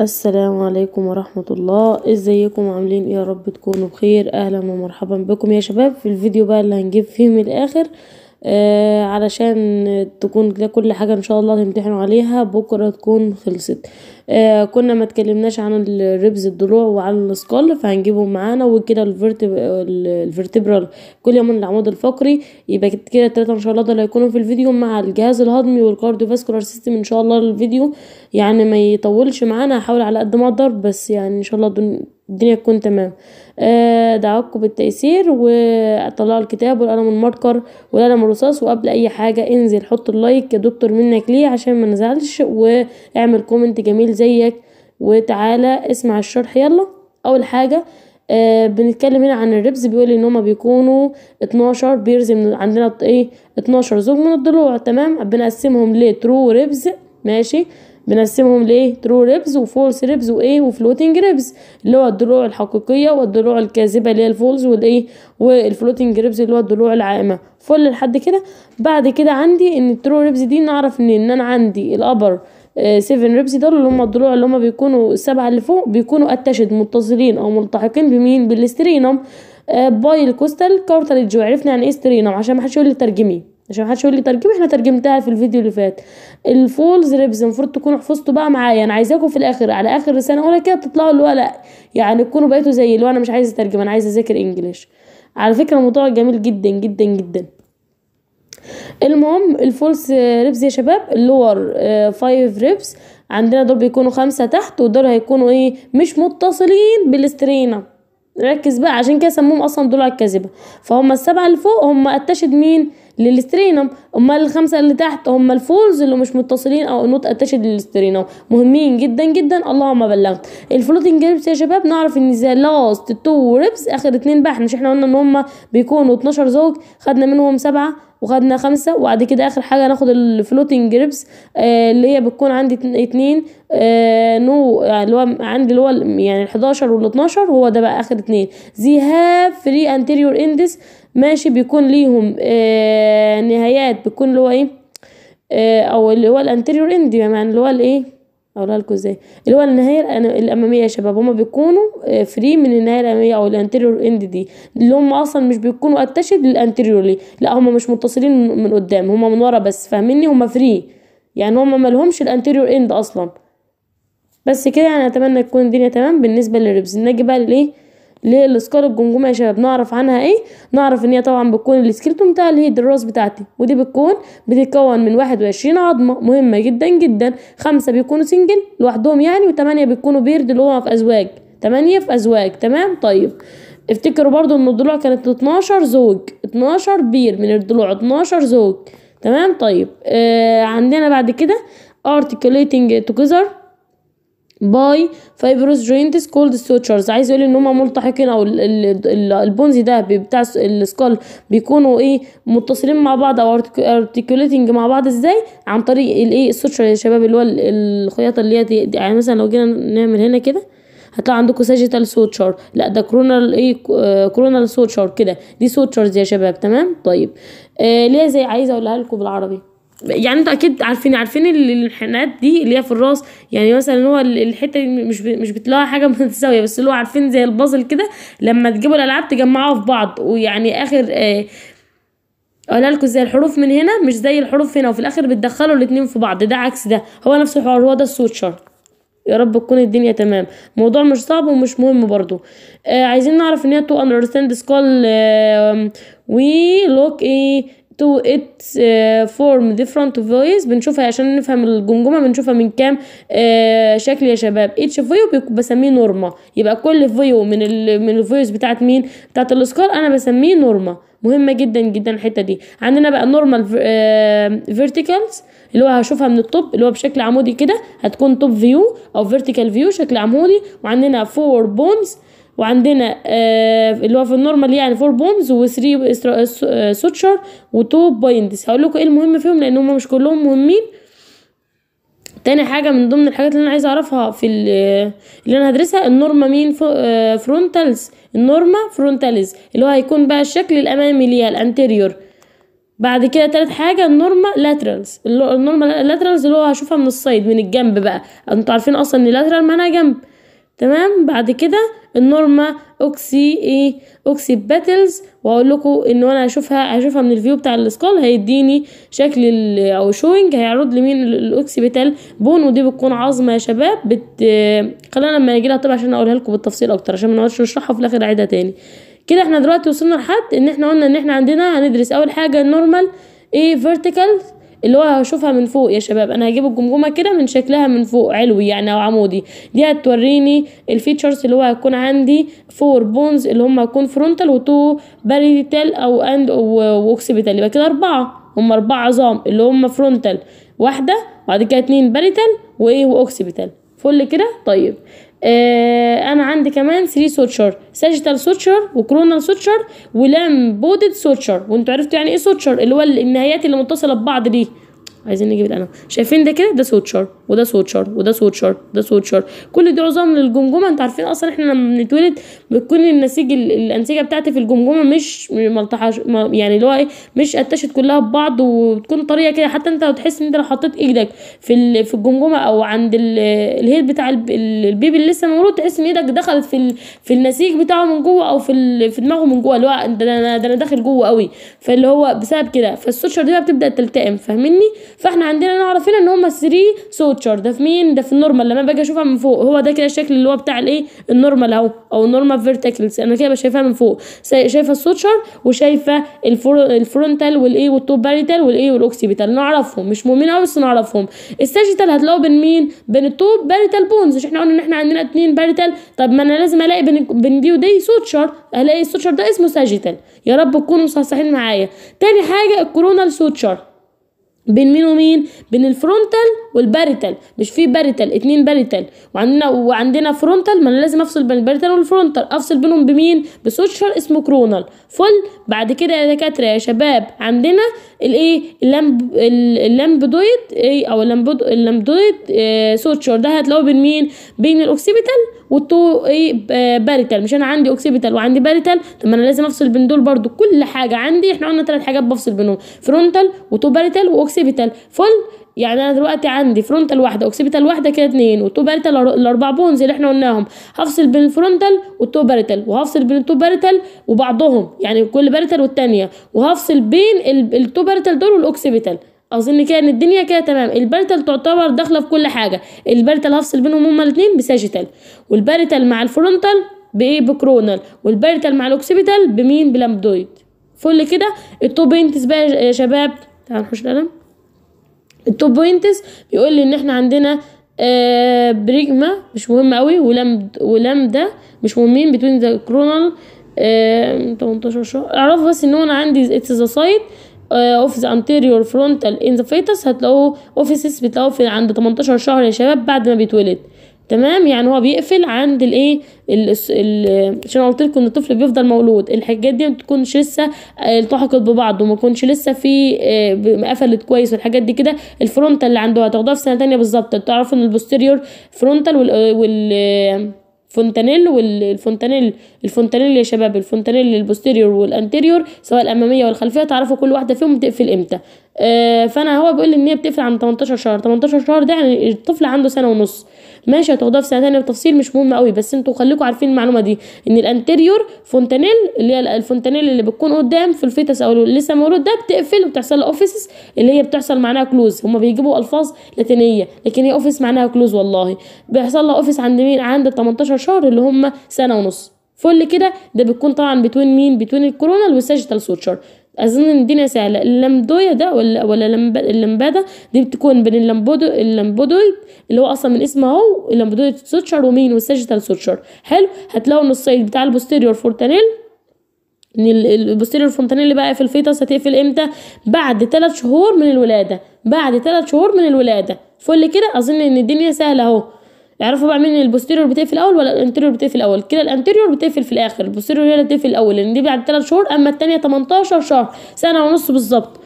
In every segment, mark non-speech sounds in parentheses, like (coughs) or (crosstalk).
السلام عليكم ورحمة الله ازيكم عاملين ايه يا رب تكونوا بخير اهلا ومرحبا بكم يا شباب في الفيديو بقى اللي هنجيب فيه من الاخر آه، علشان تكون كده كل حاجة ان شاء الله تمتحنوا عليها بكرة تكون خلصت آه، كنا ما تكلمناش عن الريبز الضلوع وعن السكال فهنجيبهم معانا وكده الفرتبرال يوم من العمود الفقري يبقى كده التلاتة ان شاء الله دول هيكونوا في الفيديو مع الجهاز الهضمي فاسكولار سيستم ان شاء الله الفيديو يعني ما يطولش معانا هحاول على قد ما اقدر بس يعني ان شاء الله الدنيا تكون تمام آه بالتأثير بالتيسير وطلعوا الكتاب والقلم الماركر والقلم الرصاص وقبل اي حاجه انزل حط اللايك يا دكتور منك ليه عشان ما نزعلش واعمل كومنت جميل زيك وتعالى اسمع الشرح يلا اول حاجه آه بنتكلم هنا عن الربز بيقول ان هما بيكونوا 12 بيرز من عندنا ايه 12 زوج من الضلوع تمام بنقسمهم لترو ريبز ماشي بنقسمهم ليه ترو ريبز وفولس ريبز وايه وفلوتنج ريبز اللي هو الضلوع الحقيقيه والضلوع الكاذبه اللي هي الفولز والايه والفلوتنج ريبز اللي هو الضلوع العائمه فل لحد كده بعد كده عندي ان الترو ريبز دي نعرف ان انا عندي الابر سيفن ريبس دول اللي هم الضلوع اللي هم بيكونوا السبعه اللي فوق بيكونوا اتشد متصلين او ملتحقين بمين بالاسترينوم آه، باي الكوستال كارتريج وعرفنا يعني ايه استرينوم عشان ما حدش يقول لي ترجميه عشان محدش يقول لي ترجمه احنا ترجمتها في الفيديو اللي فات الفولز ريبز المفروض تكونوا حفظتوا بقى معايا انا عايزاكم في الاخر على اخر سنه اولى كده تطلعوا اللي هو لا يعني تكونوا بقيتوا زي اللي هو انا مش عايز اترجم انا عايز اذاكر انجلش على فكره الموضوع جميل جدا جدا جدا المهم الفولس ريبس يا شباب اللور فايف آه، ريبس عندنا دول بيكونوا خمسة تحت ودول هيكونوا ايه مش متصلين بالاسترينا ركز بقى عشان كده سموهم اصلا دول الكاذبه فهم السبعه اللي فوق هم اتشد مين للسترينم اما الخمسه اللي تحت هم الفولز اللي مش متصلين او نوت اتشد للسترينم مهمين جدا جدا اللهم بلغت الفلوتنج ريبس يا شباب نعرف ان ذا لاست تو ريبس اخر اتنين بقى مش احنا قلنا ان هم بيكونوا 12 زوج خدنا منهم سبعه وخدنا خمسة وبعد كده اخر حاجة هناخد الفلوتنج جريبس آه اللي هي بتكون عندي اتنين آه نو يعني اللي هو عندي اللي هو يعني ال 11 وال 12 هو ده بقى اخر اتنين زي هاف فري انتيريور اندس ماشي بيكون ليهم آه نهايات بتكون اللي هو ايه آه او اللي هو الانتيريور اند يعني اللي هو الايه اقولها لكم ازاي اللي هو النهايه الاماميه يا شباب هما بيكونوا فري من النهايه الاماميه او الانتيريور اند دي اللي هما اصلا مش بيكونوا اتشد للانتيريورلي لا هما مش متصلين من قدام هما من ورا بس فاهميني هما فري يعني هما مالهمش الانتيريور اند اصلا بس كده يعني اتمنى تكون الدنيا تمام بالنسبه للريبز نيجي بقى لايه اللي هي الاسكار الجمجمه يا شباب نعرف عنها ايه نعرف ان هي طبعا بتكون السكيلتون بتاع اللي هي الدراس بتاعتي ودي بتكون بتتكون من 21 عظمه مهمه جدا جدا خمسه بيكونوا سنجل لوحدهم يعني وثمانيه بيكونوا بيرد اللي هو في ازواج ثمانيه في ازواج تمام طيب افتكروا برضو ان الضلوع كانت 12 زوج 12 بير من الضلوع 12 زوج تمام طيب آه عندنا بعد كده articulating together باي فايبروس جوينتس كولد ستوتشرز عايز يقول ان هم ملتحقين او البونزي ده بتاع السكال بيكونوا ايه متصلين مع بعض او ارتكيوليتنج مع بعض ازاي عن طريق الايه الستوتشر يا شباب اللي هو الخياطه اللي هي يعني مثلا لو جينا نعمل هنا كده هتلاقي عندكم ساجيتال سوتشر لا ده كورونال ايه كرونال آه، سوتشر كده دي سوتشرز يا شباب تمام طيب آه ليه زي عايزه اقولها لكم بالعربي يعني انتوا اكيد عارفين عارفين الانحناءات دي اللي هي في الراس يعني مثلا هو الحته دي مش مش بتلاقيها حاجه (laughs) متساويه بس اللي هو عارفين زي البازل كده لما تجيبوا الالعاب تجمعوها في بعض ويعني اخر آه لكم زي الحروف من هنا مش زي الحروف هنا وفي الاخر بتدخلوا الاتنين في بعض ده عكس ده هو نفس الحوار هو ده السوتشر شارت يا رب تكون الدنيا تمام موضوع مش صعب ومش مهم برضو آه عايزين نعرف ان هي تو اندرستاند سكول وي لوك ايه تو ات فورم ديفرنت فويس بنشوفها عشان نفهم الجمجمه بنشوفها من كام آه، شكل يا شباب اتش فيو بسميه نورما يبقى كل فيو من ال من الفويس بتاعت مين بتاعت الاسكار انا بسميه نورما مهمه جدا جدا الحته دي عندنا بقى نورمال آه، فيرتيكالز اللي هو هشوفها من التوب اللي هو بشكل عمودي كده هتكون توب فيو او فيرتيكال فيو شكل عمودي وعندنا فور بونز وعندنا آه، اللي هو في النورمال يعني 4 بونز و3 سوتشر و2 بايندز هقول لكم ايه المهم فيهم لان هم مش كلهم مهمين تاني حاجه من ضمن الحاجات اللي انا عايز اعرفها في اللي انا هدرسها النورما مين فرونتالز النورما فرونتالز اللي هو هيكون بقى الشكل الامامي ليها الانتيريور بعد كده تالت حاجة النورما لاترالز النورما لاترالز اللي هو هشوفها من الصيد من الجنب بقى انتوا عارفين اصلا ان لاترال معناها جنب تمام بعد كده النورما اوكسي ايه اوكسي باتلز واقول لكم ان انا هشوفها هشوفها من الفيو بتاع السكال هيديني شكل او شوينج هيعرض لي مين الاوكسي بيتال بون ودي بتكون عظمه يا شباب بت خلينا لما يجي لها طبعا عشان اقولها لكم بالتفصيل اكتر عشان ما نقعدش نشرحها وفي الاخر عيدها تاني كده احنا دلوقتي وصلنا لحد ان احنا قلنا ان احنا عندنا هندرس اول حاجه النورمال ايه فيرتيكال اللي هو هشوفها من فوق يا شباب انا هجيب الجمجمه كده من شكلها من فوق علوي يعني او عمودي دي هتوريني الفيتشرز اللي هو هيكون عندي فور بونز اللي هم هيكون فرونتال وتو باريتال او اند واوكسيبيتال يبقى كده اربعه هم اربعه عظام اللي هم فرونتال واحده وبعد كده اتنين باريتال وايه واوكسيبيتال فل كده طيب آه، انا عندي كمان 3 سوتشر ساجيتال سوتشر وكرونال سوتشر ولام بودد سوتشر وانتوا عرفتوا يعني ايه سوتشر اللي هو النهايات اللي متصله ببعض دي عايزين نجيب القلم شايفين ده كده ده سوت شر وده سوت شر وده سوت شر ده سوت شر كل دي عظام للجمجمه انتوا عارفين اصلا احنا لما بنتولد بتكون النسيج الانسجه بتاعتي في الجمجمه مش ملتحش يعني اللي هو ايه مش اتشت كلها ببعض وتكون طريه كده حتى انت لو تحس ان انت لو حطيت ايدك في في الجمجمه او عند الهيد بتاع البيبي اللي لسه مولود تحس ان ايدك دخلت في في النسيج بتاعه من جوه او في في دماغه من جوه اللي هو ده انا داخل جوه قوي فاللي هو بسبب كده فالسوشيال دي بقى بتبدا تلتئم فاهميني فاحنا عندنا نعرف هنا ان هم 3 سوتشر ده في مين ده في النورمال لما باجي اشوفها من فوق هو ده كده الشكل اللي هو بتاع الايه النورمال اهو او النورمال فيرتيكلز انا كده شايفاها من فوق شايفه السوتشر وشايفه الفرونتال والايه والتوب باريتال والايه والاوكسيبيتال نعرفهم مش مهمين قوي بس نعرفهم الساجيتال هتلاقوه بين مين بين التوب باريتال بونز مش احنا قلنا ان احنا عندنا اتنين باريتال طب ما انا لازم الاقي بين بين دي ودي سوتشر الاقي السوتشر ده اسمه ساجيتال يا رب تكونوا مصحصحين معايا تاني حاجه الكورونال سوتشر بين مين ومين بين الفرونتال والباريتال مش في باريتال اتنين باريتال وعندنا وعندنا فرونتال ما انا لازم افصل بين الباريتال والفرونتال افصل بينهم بمين بسوشر اسمه كرونال فل بعد كده يا دكاتره يا شباب عندنا الايه اللامب اللامبدويد ايه؟ او اللامبد اللامبدويد آه، سوتشر ده هتلاقوه بين مين بين الاوكسيبيتال والتو ايه آه، باريتال مش انا عندي اوكسيبيتال وعندي باريتال طب ما انا لازم افصل بين دول برضو كل حاجه عندي احنا قلنا ثلاث حاجات بفصل بينهم فرونتال وتو باريتال واوكسيبيتال فول يعني انا دلوقتي عندي فرونتال واحده اوكسيبيتال واحده كده اتنين والتو باريتال الاربع بونز اللي احنا قلناهم هفصل بين الفرونتال والتو باريتال وهفصل بين التو باريتال وبعضهم يعني كل باريتال والتانيه وهفصل بين التو باريتال دول والاوكسيبيتال اظن كده ان الدنيا كده تمام الباريتال تعتبر داخله في كل حاجه الباريتال هفصل بينهم هما الاثنين بساجيتال والباريتال مع الفرونتال بايه بكرونال والباريتال مع الاوكسيبيتال بمين بلامبدويد فل كده التوب بينتس بقى يا شباب تعالوا نخش القلم التوب بوينتس بيقول لي ان احنا عندنا آه بريجما مش مهم قوي ولمد ولمدا مش مهمين بتوين ذا كرونال 18 شهر اعرفوا بس ان هو انا عندي اتس ذا سايد اوف ذا انتيريور فرونتال ان ذا فيتس هتلاقوه اوفيسس بتلاقوه في عند 18 شهر يا شباب بعد ما بيتولد تمام يعني هو بيقفل عند الايه عشان قلت لكم ان الطفل بيفضل مولود الحاجات دي ما تكونش لسه آه، التحقت ببعض وما تكونش لسه في آه، قفلت كويس والحاجات دي كده الفرونتال اللي عنده هتاخدها في سنه تانية بالظبط تعرفوا ان البوستيريور فرونتال وال, آه، وال... فونتانيل والفونتانيل الفونتانيل يا شباب الفونتانيل البوستيريور والانتيريور سواء الاماميه والخلفيه تعرفوا كل واحده فيهم بتقفل امتى آه فانا هو بيقول ان هي بتقفل عند 18 شهر 18 شهر ده يعني الطفل عنده سنه ونص ماشي هتاخدوها في سنه ثانيه بتفصيل مش مهم قوي بس انتوا خليكم عارفين المعلومه دي ان الانتيريور فونتانيل اللي هي الفونتانيل اللي بتكون قدام في الفيتس او لسه مولود ده بتقفل وبتحصل لها اوفيسز اللي هي بتحصل معناها كلوز هما بيجيبوا الفاظ لاتينيه لكن هي اوفيس معناها كلوز والله بيحصل لها اوفيس عند مين عند 18 شهر اللي هم سنه ونص فل كده ده بتكون طبعا بتوين مين بتوين الكورونا والساجيتال سوتشر اظن ان دي سهله اللمدويا ده ولا ولا اللمباده دي بتكون بين اللمبودو اللمبودويد اللي هو اصلا من اسمه اهو اللمبودويد سوتشر ومين والساجيتال سوتشر حلو هتلاقوا ان الصيد بتاع البوستيريور فورتانيل ان البوستيريور فورتانيل اللي بقى في الفيتس هتقفل امتى بعد 3 شهور من الولاده بعد 3 شهور من الولاده فل كده اظن ان الدنيا سهله اهو اعرفوا بقى مين البوستيريور بتقفل الاول ولا الانتيريور بتقفل الاول كده الانتيريور بتقفل في الاخر البوستيريور هي اللي بتقفل الاول لان دي بعد 3 شهور اما الثانيه 18 شهر سنه ونص بالظبط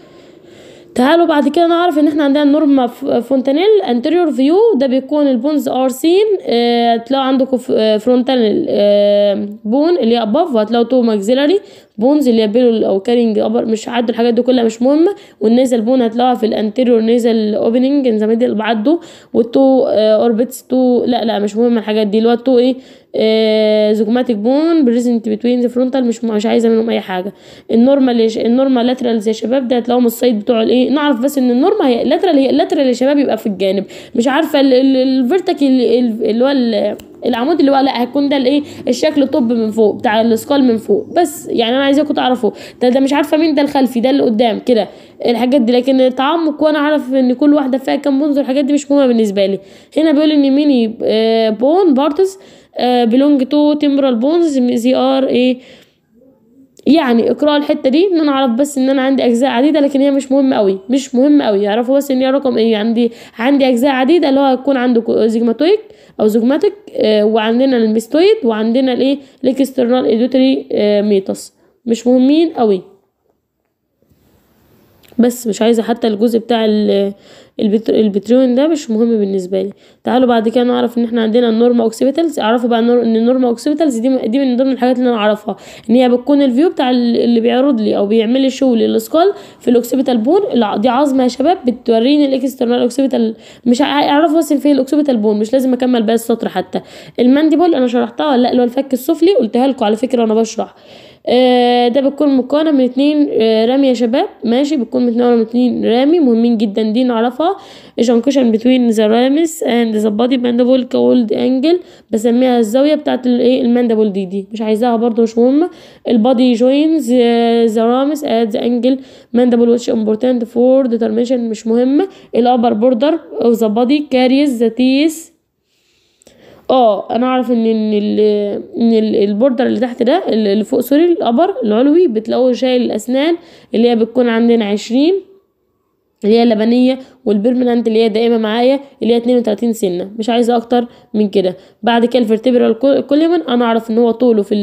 تعالوا بعد كده نعرف ان احنا عندنا نورما فونتانيل انتيريور فيو ده بيكون البونز ار سين هتلاقوا اه عندكم آه، فرونتال اه بون اللي هي اباف وهتلاقوا تو ماكسيلاري بونز اللي هي بيلو او كارينج ابر مش عدوا الحاجات دي كلها مش مهمه والنيزل بون هتلاقوها في الانتيريور نيزل اوبننج ما بعضه والتو اوربتس آه، تو لا لا مش مهم الحاجات دي اللي هو التو ايه آه، زوجماتيك بون بريزنت بتوين ذا فرونتال مش مش عايزه منهم اي حاجه النورمال النورمال لاترالز يا شباب ده هتلاقوهم السايد بتوع الايه نعرف بس ان النورمال هي لاترال هي لاترال يا شباب يبقى في الجانب مش عارفه الفيرتك اللي هو العمود اللي لا هيكون ده الايه الشكل الطب من فوق بتاع السكال من فوق بس يعني انا عايزاكم تعرفوا ده ده مش عارفه مين ده الخلفي ده اللي قدام كده الحاجات دي لكن التعمق وانا عارف ان كل واحده فيها كام منظور الحاجات دي مش مهمه بالنسبه لي هنا بيقول ان ميني آه، بون بارتس بيلونج تو تيمبرال بونز زي ار ايه يعني اقرأ الحتة دي ان انا اعرف بس ان انا عندي اجزاء عديدة لكن هي مش مهمة قوي مش مهمة قوي يعرفوا بس ان هي رقم ايه عندي عندي اجزاء عديدة اللي هو هيكون عنده زيجماتويك او زيجماتيك آه وعندنا الميستويد وعندنا الايه الاكسترنال ايدوتري آه ميتوس مش مهمين قوي بس مش عايزه حتى الجزء بتاع البتريون ده مش مهم بالنسبه لي تعالوا بعد كده نعرف ان احنا عندنا النورما اوكسيبيتالز اعرفوا بقى ان النورما اوكسيبيتالز دي دي من ضمن الحاجات اللي انا اعرفها ان هي بتكون الفيو بتاع اللي بيعرض لي او بيعمل لي شو للسكال في الاوكسيبيتال بون دي عظمه يا شباب بتوريني الاكسترنال اوكسيبيتال مش اعرف ان فين الاوكسيبيتال بون مش لازم اكمل باقي السطر حتى المانديبول انا شرحتها لا اللي هو الفك السفلي قلتها لكم على فكره وانا بشرح آه، ده بتكون مكونه من اتنين آه، رامي يا شباب ماشي بتكون متنوعه من اتنين رامي مهمين جدا دي نعرفها الجنكشن بتوين ذا رامس اند ذا بادي ماندبول كولد انجل بسميها الزاويه بتاعه الايه الماندبول دي دي مش عايزاها برضو مش مهمه البادي جوينز ذا رامس اد ذا انجل ماندبول واتش امبورتانت فور ديترميشن مش مهمه الابر بوردر اوف ذا بادي كاريز ذا تيس اه انا اعرف ان ان ال ان البوردر اللي تحت ده اللي فوق سوري الابر العلوي بتلاقوه شايل الاسنان اللي هي بتكون عندنا عشرين اللي هي اللبنيه والبرمننت اللي هي دائمه معايا اللي هي 32 سنه مش عايزه اكتر من كده بعد كده الفرتبرال كوليمن انا اعرف ان هو طوله في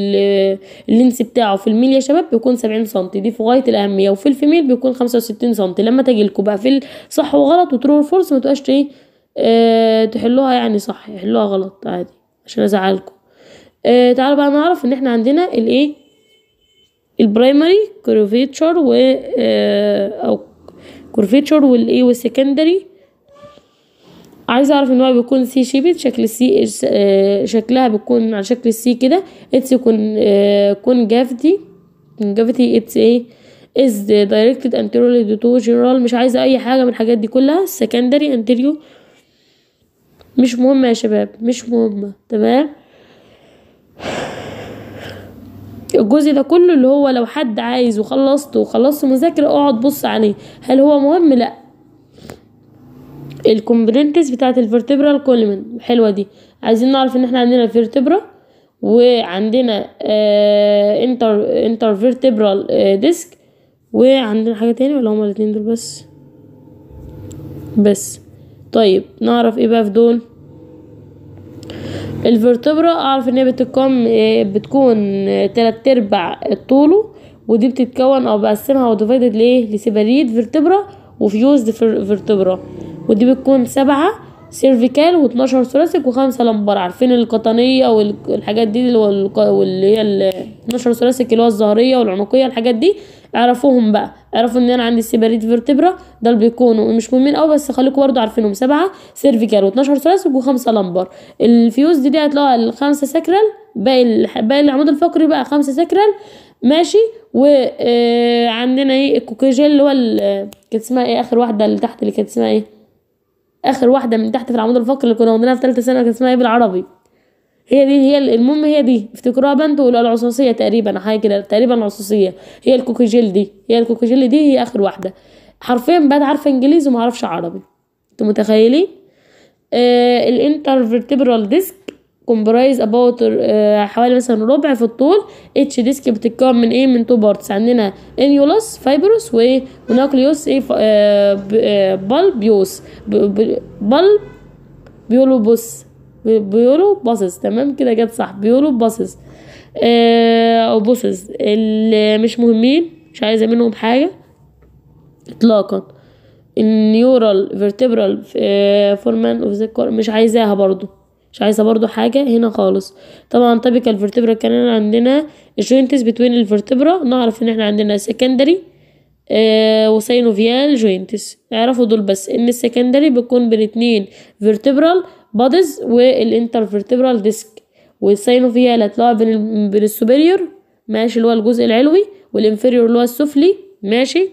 اللينس بتاعه في الميل يا شباب بيكون 70 سم دي في غايه الاهميه وفي الفيميل بيكون 65 سم لما تجي لكم بقى في الصح وغلط وترو فورس ما تبقاش ايه آه، تحلوها يعني صح يحلوها غلط عادي عشان ازعلكم آه، تعالوا بقى نعرف ان احنا عندنا الايه البرايمري كورفيتشر و آه، او كورفيتشر والايه والسكندري عايز اعرف ان هو بيكون سي شيبت شكل السي شكلها بيكون على شكل السي كده اتس يكون كون جافتي جافتي اتس ايه از دايركتد anteriorly to general مش عايزه اي حاجه من الحاجات دي كلها secondary anterior مش مهمة يا شباب مش مهمة تمام الجزء ده كله اللي هو لو حد عايز وخلصته وخلصت مذاكرة اقعد بص عليه هل هو مهم لا الكومبرنتس بتاعت الفرتبرا الكولمن حلوة دي عايزين نعرف ان احنا عندنا فيرتبرا وعندنا آه، انتر انتر فيرتبرال آه، ديسك وعندنا حاجة تاني ولا هما الاتنين دول بس بس طيب نعرف ايه بقى في دول الفرتبرا اعرف ان هي آه، بتكون بتكون آه، تلات ارباع طوله ودي بتتكون او بقسمها او ديفايدد لايه لسيباريد فرتبرا وفيوزد فرتبرا ودي بتكون سبعة سيرفيكال و12 و وخمسة لمبار عارفين القطنية والحاجات دي واللي هي ال 12 ثراسك اللي هو الظهرية والعنقية الحاجات دي اعرفوهم بقى اعرفوا ان انا عندي سيباريت فيرتبرا ده اللي بيكونوا مش مهمين قوي بس خليكم برده عارفينهم سبعة سيرفيكال و12 و وخمسة لمبار الفيوز دي دي هتلاقوها الخمسة ساكرال باقي باقي العمود الفقري بقى خمسة ساكرال ماشي وعندنا آه، ايه الكوكيجيل اللي هو كانت اسمها ايه اخر واحدة اللي تحت اللي كانت اسمها ايه اخر واحده من تحت في العمود الفقري اللي كنا عندنا في ثالثه سنه كان اسمها ايه بالعربي هي دي هي المهم هي دي افتكروها ولا العصوصيه تقريبا حاجه كده تقريبا عصوصيه هي الكوكيجيل دي هي الكوكيجيل دي هي اخر واحده حرفيا بقت عارفه انجليزي وما عربي انتوا متخيلين آه الانترفيرتبرال ديسك كومبرايز اباوت آه، حوالي مثلا ربع في الطول اتش ديسك بتتكون من ايه من تو بارتس عندنا انيولوس فايبروس ونوكليوس ايه بالبيوس بل بيولوبوس بيولو تمام كده جت صح بيولوبوسس آه، او بوسس اللي مش مهمين مش عايزه منهم حاجه اطلاقا النيورال فيرتبرال فورمان اوف ذا مش عايزاها برضو مش عايزه برضو حاجه هنا خالص طبعا طبق الفرتبرا كان عندنا جوينتس بتوين الفرتبرا نعرف ان احنا عندنا سكندري آه وسينوفيال جوينتس اعرفوا دول بس ان السكندري بيكون بين اتنين فيرتبرال بادز فيرتبرال ديسك والسينوفيال هتلاقوها بين بين السوبريور ماشي اللي هو الجزء العلوي والانفيريور اللي هو السفلي ماشي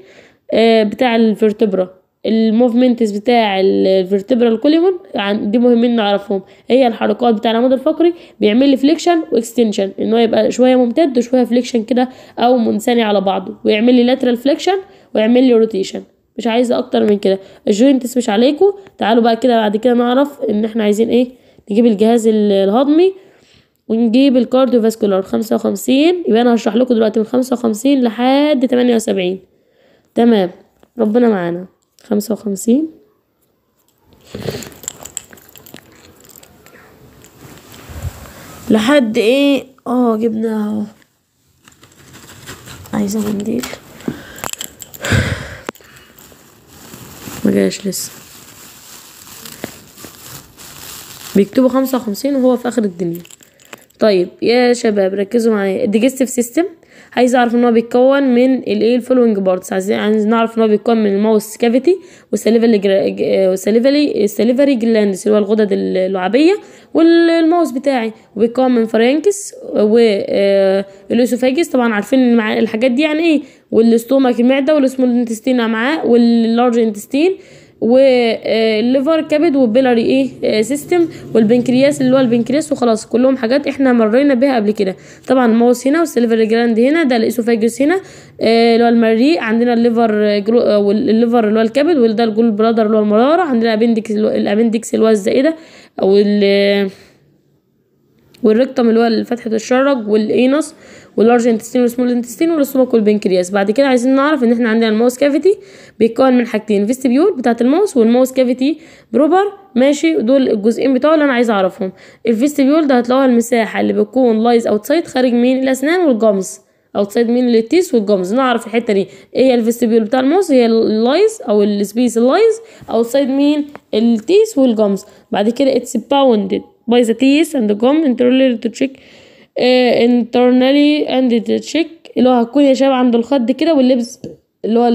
آه بتاع الفرتبرا الموفمنتس بتاع الفيرتبرال كوليوم دي مهمين نعرفهم هي الحركات بتاع العمود الفقري بيعمل لي فليكشن واكستنشن ان هو يبقى شويه ممتد وشويه فليكشن كده او منثني على بعضه ويعمل لي لاترال فليكشن ويعمل لي روتيشن مش عايز اكتر من كده الجوينتس مش عليكم تعالوا بقى كده بعد كده نعرف ان احنا عايزين ايه نجيب الجهاز الهضمي ونجيب الكارديوفاسكولار خمسة وخمسين يبقى انا هشرح لكم دلوقتي من خمسة وخمسين لحد تمانية وسبعين تمام ربنا معانا خمسة وخمسين لحد ايه اه جبنا عايزة منديل مجاش لسه بيكتبوا خمسة وخمسين وهو في آخر الدنيا طيب يا شباب ركزوا معايا الديجستيف سيستم عايز اعرف ان هو بيتكون من الايه الفولوينج بارتس عايزين عايز نعرف ان هو بيتكون من الماوس كافيتي والسليفري جرا... جلاندس اللي هو الغدد اللعابيه والماوس بتاعي وبيتكون من فرانكس والاسوفاجس آه، طبعا عارفين الحاجات دي يعني ايه والاستومك المعده والسمول انتستين معاه واللارج انتستين والليفر كبد والبيلاري ايه سيستم آه، والبنكرياس اللي هو البنكرياس وخلاص كلهم حاجات احنا مرينا بيها قبل كده طبعا الماوس هنا والسيلفر جراند هنا ده الاسوفاجوس هنا آه، اللي هو المريء عندنا الليفر آه، والليفر اللي هو الكبد وده الجول برادر اللي هو المراره عندنا الابندكس الابندكس اللي هو الزائده او والريكتم اللي هو فتحة الشرج والانس واللارج انتستين والسمول انتستين والسمك والبنكرياس بعد كده عايزين نعرف ان احنا عندنا الماوس كافيتي بيتكون من حاجتين فيستبيول بتاعت الماوس والماوس كافيتي بروبر ماشي دول الجزئين بتوعه اللي انا عايز اعرفهم الفيستبيول ده هتلاقوها المساحة اللي بتكون لايز اوتسايد خارج من الاسنان والجمز اوتسايد من التيس والجمز نعرف الحته دي ايه هي الفيستبيول بتاع الماوس هي اللايز او السبيس اللايز اوتسايد من التيس والجمز بعد كده اتس باوندد by the teeth and the gum internally to check uh, internally and the check اللي هو هتكون يا شباب عند الخد كده واللبس اللي هو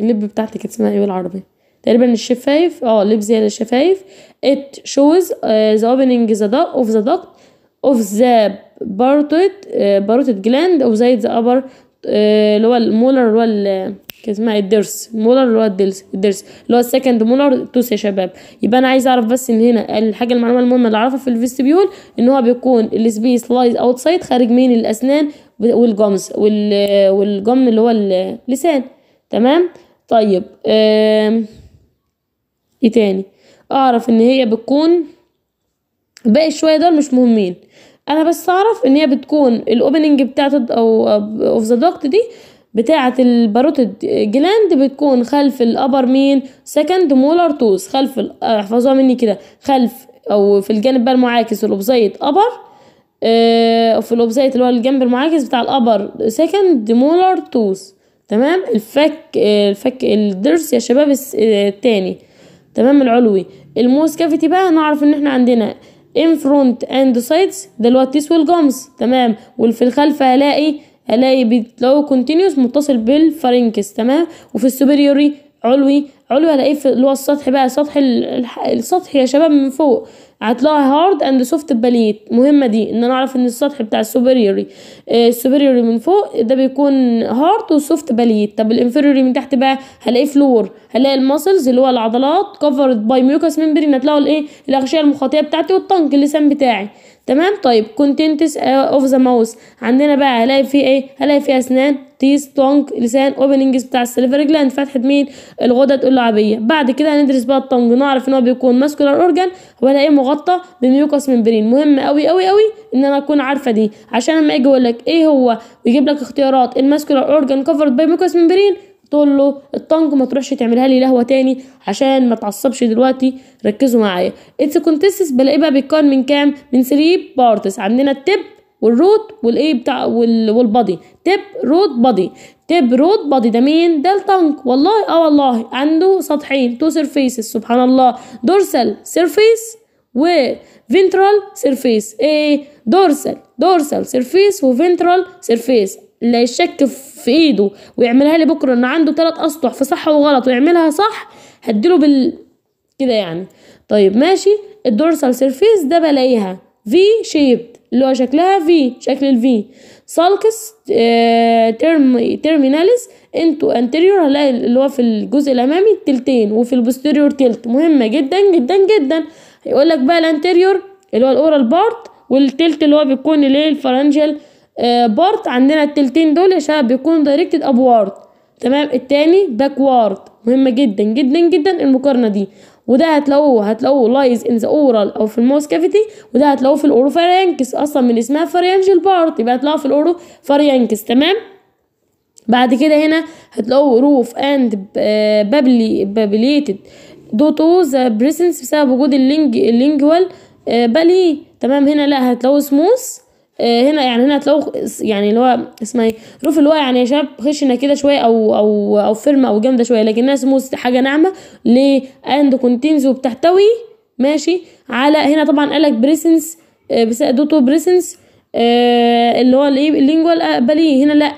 اللب بتاعتي كانت اسمها ايه بالعربي تقريبا الشفايف اه اللبس هي الشفايف it shows uh, the opening the duct of the duct of the parotid uh, parotid gland of the upper اللي هو المولر اللي هو كان اسمها الدرس مولر اللي هو الدرس الدرس اللي هو السكند مولر توس يا شباب يبقى انا عايز اعرف بس ان هنا الحاجه المعلومه المهمه اللي اعرفها في الفيستبيول ان هو بيكون السبيس لايز اوت سايد خارج مين الاسنان والجمز والجم اللي هو اللسان تمام طيب ايه تاني اعرف ان هي بتكون باقي شويه دول مش مهمين انا بس اعرف ان هي بتكون الاوبننج بتاعت او اوف ذا دوكت دي بتاعة الباروتيد جلاند بتكون خلف الأبر مين سكند مولر توس خلف آه، احفظوها مني كده خلف أو في الجانب بقى المعاكس الأوبزايت أبر آه في الأوبزايت اللي هو الجنب المعاكس بتاع الأبر سكند مولر توس تمام الفك آه، الفك الضرس يا شباب آه، التاني تمام العلوي الموس كافيتي بقى نعرف ان احنا عندنا in front and sides ده اللي هو والجمز تمام وفي الخلف هلاقي الاقي بيتلو كونتينيوس متصل بالفارينكس تمام وفي السوبريوري علوي علوي الاقيه اللي هو السطح بقى سطح السطح يا شباب من فوق هتلاقي هارد اند سوفت باليت مهمه دي ان انا اعرف ان السطح بتاع السوبريوري السوبريوري آه، من فوق ده بيكون هارد وسوفت باليت طب الانفيريوري من تحت بقى هلاقيه فلور هلاقي المسلز اللي هو العضلات كفرد باي ميوكس ممبرين هتلاقوا الايه الاغشيه المخاطيه بتاعتي والطنك اللسان بتاعي تمام طيب كونتنتس اوف ذا ماوس عندنا بقى هلاقي فيه ايه هلاقي فيه اسنان تيس تونج لسان اوبننجز بتاع السليفر جلاند فتحه مين الغدد اللعابيه بعد كده هندرس بقى الطنج نعرف ان هو بيكون ماسكولار اورجان ولا ايه مغطى بالميوكوس ممبرين مهم قوي قوي قوي ان انا اكون عارفه دي عشان لما اجي اقول لك ايه هو ويجيب لك اختيارات الماسكولار اورجان كفرد باي ميوكاس ممبرين تقول له الطنج ما تروحش تعملها لي لهوه تاني عشان ما تعصبش دلوقتي ركزوا معايا اتس كونتستس بلاقيه بقى بيتكون من كام من 3 بارتس عندنا التب والروت والايه بتاع والبادي تب روت بادي تب روت بادي ده مين ده التانك والله اه والله عنده سطحين تو سيرفيسز سبحان الله دورسال سيرفيس وفنترال سيرفيس ايه دورسال دورسال سيرفيس وفنترال سيرفيس اللي يشك في ايده ويعملها لي بكره ان عنده ثلاث اسطح في صح وغلط ويعملها صح هديله بال كده يعني طيب ماشي الدورسال سيرفيس ده بلاقيها في شيب اللي هو شكلها في شكل الفي سالكس اه تيرميناليس انتو انتريور هلاقي اللي هو في الجزء الامامي تلتين وفي البوستيريور تلت مهمه جدا جدا جدا هيقول لك بقى الانتيريور اللي هو الاورال بارت والتلت اللي هو بيكون ليه الفرنجل آه، بارت عندنا التلتين دول يا شباب بيكون دايركتد ابوارد تمام التاني باكوارد مهمة جدا جدا جدا المقارنة دي وده هتلاقوه هتلاقوه لايز ان ذا اورال او في الموس كافيتي وده هتلاقوه في الاورو فارينكس اصلا من اسمها فارينجل بارت يبقى هتلاقوه في الاورو فارينكس تمام بعد كده هنا هتلاقوه روف اند بابلي بابليتد دوتو ذا آه، بريسنس بسبب وجود اللينج اللينجوال آه، بالي تمام هنا لا هتلاقوا سموث آه، هنا يعني هنا هتلاقوا يعني اللي هو اسمها ايه روف اللي هو يعني يا شباب خشنه كده شويه او او او فيرمه او جامده شويه لكنها سموث حاجه ناعمه ليه اند كونتينز وبتحتوي ماشي على هنا طبعا قال لك بريسنس دوتو بريسنس اللي هو الايه اللينجوال بالي هنا لا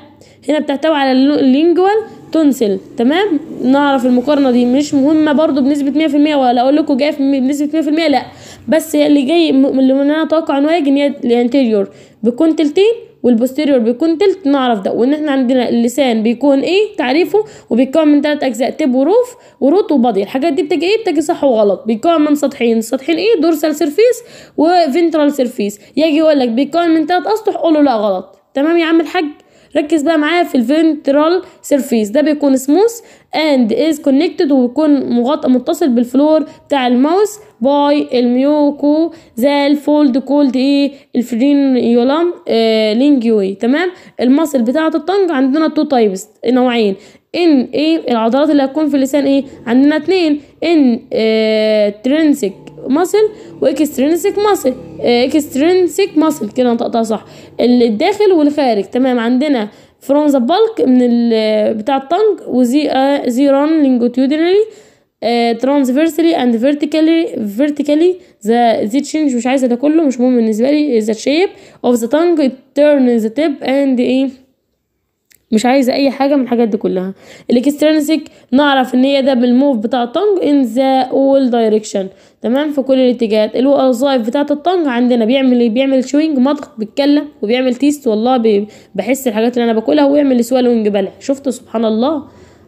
هنا بتحتوي على اللينجوال تونسل تمام نعرف المقارنه دي مش مهمه برضو بنسبه 100% ولا اقول لكم جايه بنسبه 100% لا بس هي اللي جاي اللي انا اتوقع ان هي جنيه الانتيريور بيكون تلتين والبوستيريور بيكون تلت نعرف ده وان احنا عندنا اللسان بيكون ايه تعريفه وبيتكون من ثلاث اجزاء تب وروف وروت وبادي الحاجات دي بتجي ايه بتجي صح وغلط بيتكون من سطحين السطحين ايه دورسال سيرفيس وفنترال سيرفيس يجي يقول لك بيتكون من ثلاث اسطح قول له لا غلط تمام يا عم الحاج ركز بقى معايا في الفنترال سيرفيس ده بيكون سموث اند از كونكتد وبيكون مغطى متصل بالفلور بتاع الماوس باي الميوكو زال فولد كولد ايه الفرين يولام آه لينجوي تمام المصل بتاعه الطنج عندنا تو تايبس نوعين ان ايه العضلات اللي هتكون في اللسان ايه عندنا اتنين ان اه ترنسك ماسل واكسترنسك ماسل آه، اكسترنسك مصل كده نطقتها صح الداخل والخارج تمام عندنا فرونزا بالك من آه، بتاع الطنج وزي آه، زيران لينجوتيودينالي ترانسفيرسلي اند فيرتيكالي فيرتيكالي ذا ذي تشينج مش عايزه ده كله مش مهم بالنسبه لي ذا شيب اوف ذا تانج تيرن ذا تيب اند ايه مش عايزه اي حاجه من الحاجات دي كلها الاكسترنسك نعرف ان هي ده بالموف بتاع الطنج ان ذا اول دايركشن تمام في كل الاتجاهات الوظائف بتاعه الطنج عندنا بيعمل ايه بيعمل شوينج مضغ بيتكلم وبيعمل تيست والله بحس الحاجات اللي انا باكلها ويعمل سوالونج بلع شفت سبحان الله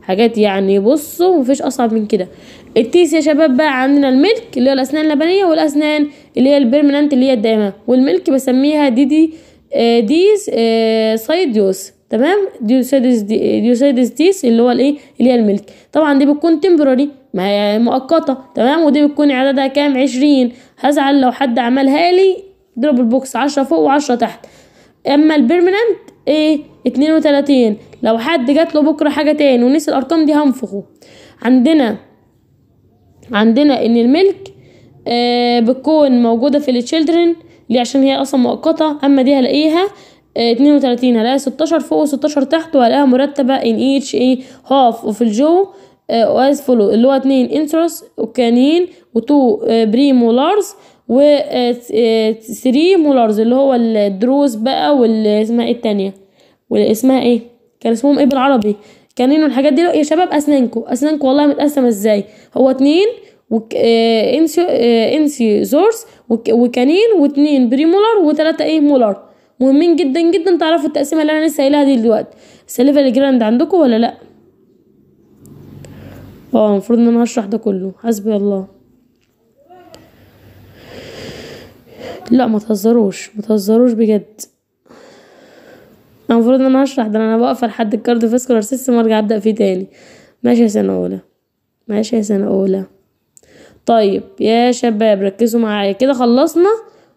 حاجات يعني بصوا مفيش اصعب من كده التيس يا شباب بقى عندنا الملك اللي هو الاسنان اللبنيه والاسنان اللي هي البيرمننت اللي هي الدائمه والملك بسميها دي دي آه، ديس آه سايديوس تمام ديوسيدس دي ديوسيدس ديس اللي هو الايه اللي هي الملك طبعا دي بتكون تمبراري ما هي مؤقته تمام ودي بتكون عددها كام 20 هزعل لو حد عملها لي دروب البوكس 10 فوق و10 تحت اما البيرمننت ايه اتنين وتلاتين لو حد جات له بكرة حاجة تاني ونسي الارقام دي هنفخه عندنا عندنا ان الملك آه بتكون موجودة في التشيلدرن ليه عشان هي اصلا مؤقتة اما دي هلاقيها آه، اتنين وتلاتين هلاقيها ستاشر فوق وستاشر تحت وهلاقيها مرتبة ان ايتش ايه هاف اوف الجو واز آه، فولو اللي هو اتنين انترس وكانين وتو بريمولارز آه، و 3 آه، مولرز آه، اللي هو الدروس بقى واللي اسمها ايه التانية واللي اسمها ايه كان اسمهم ايه بالعربي كانين والحاجات دي يا شباب اسنانكو اسنانكو والله متقسمه ازاي هو اتنين وك... آه... انسي آه... انسي زورس وك... وكانين واتنين بريمولر وتلاتة ايه مولر مهمين جدا جدا تعرفوا التقسيمه اللي انا لسه قايلها دي دلوقتي السليفا جراند عندكم ولا لا اه المفروض ان انا هشرح ده كله حسبي الله لا ما تهزروش ما تهزروش بجد المفروض ان انا هشرح ده انا واقفه لحد الكاردو فاسكولار سيستم وارجع ابدا فيه تاني ماشي يا سنه اولى ماشي يا سنه اولى طيب يا شباب ركزوا معايا كده خلصنا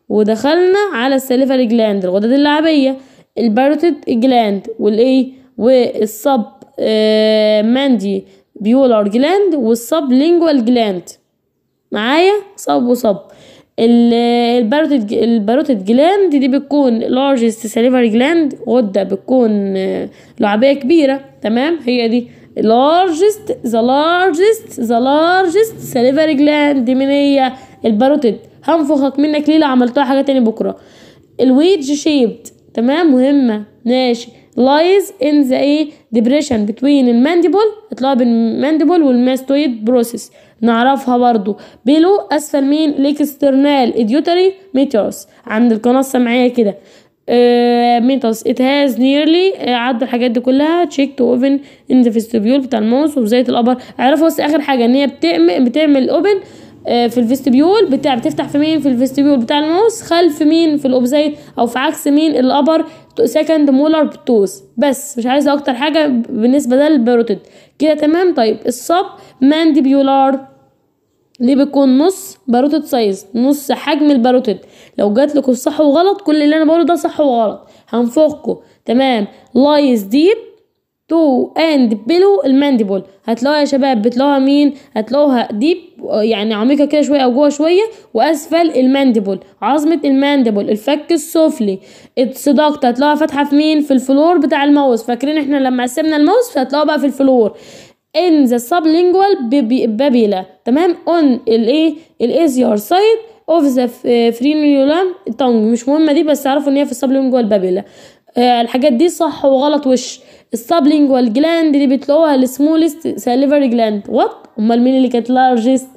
ودخلنا على السالفه جلاند الغدد اللعابيه الباروتيد جلاند والايه والصب آه ماندي بيولار جلاند والصب لينجوال جلاند معايا صب وصب الباروتيد الباروتيد جلاند دي بتكون لارجست سليفري جلاند غده بتكون آه، لعبيه كبيره تمام هي دي لارجست ذا لارجست ذا لارجست سليفري جلاند دي من هي الباروتيد هنفخك منك ليه لو عملتها حاجه تاني بكره الويدج شيبت تمام مهمه ماشي ان ذا ايه ديبريشن بتوين المانديبول اطلاق المانديبول والماستويد بروسيس نعرفها برضو بيلو اسفل مين الاكسترنال اديوتري ميتوس عند القناه السمعيه كده آه، ميتوس ات هاز نيرلي عدى الحاجات دي كلها تشيك تو اوفن ان ذا فيستبيول بتاع الماوس وزيت القبر اعرفوا بس اخر حاجه ان هي بتعمل بتعمل اوبن آه، في الفيستبيول بتاع بتفتح في مين في الفيستبيول بتاع الماوس خلف مين في الاوبزيت او في عكس مين الابر سكند مولر بتوس بس مش عايزه اكتر حاجه بالنسبه ده للبروتيد كده تمام طيب الصب مانديبيولار ليه بيكون نص باروتد سايز نص حجم الباروتد لو جات لكم صح وغلط كل اللي انا بقوله ده صح وغلط هنفخكم تمام لايز ديب تو اند بلو المانديبول هتلاقوها يا شباب بتلاقوها مين هتلاقوها ديب يعني عميقه كده شويه او جوه شويه واسفل المانديبول عظمه المانديبول الفك السفلي الصداقه هتلاقوها فاتحه في مين في الفلور بتاع الماوس فاكرين احنا لما قسمنا الماوس هتلاقوها بقى في الفلور ان ذا سابلينجوال بابيلا تمام اون الايه الازيار سايد اوف ذا فرينيولام تونج مش مهمه دي بس اعرفوا ان هي في السابلينجوال بابيلا آه، الحاجات دي صح وغلط وش السابلينج والجلاند اللي بتلاقوها السمولست ساليفري جلاند وات امال مين اللي كانت لارجست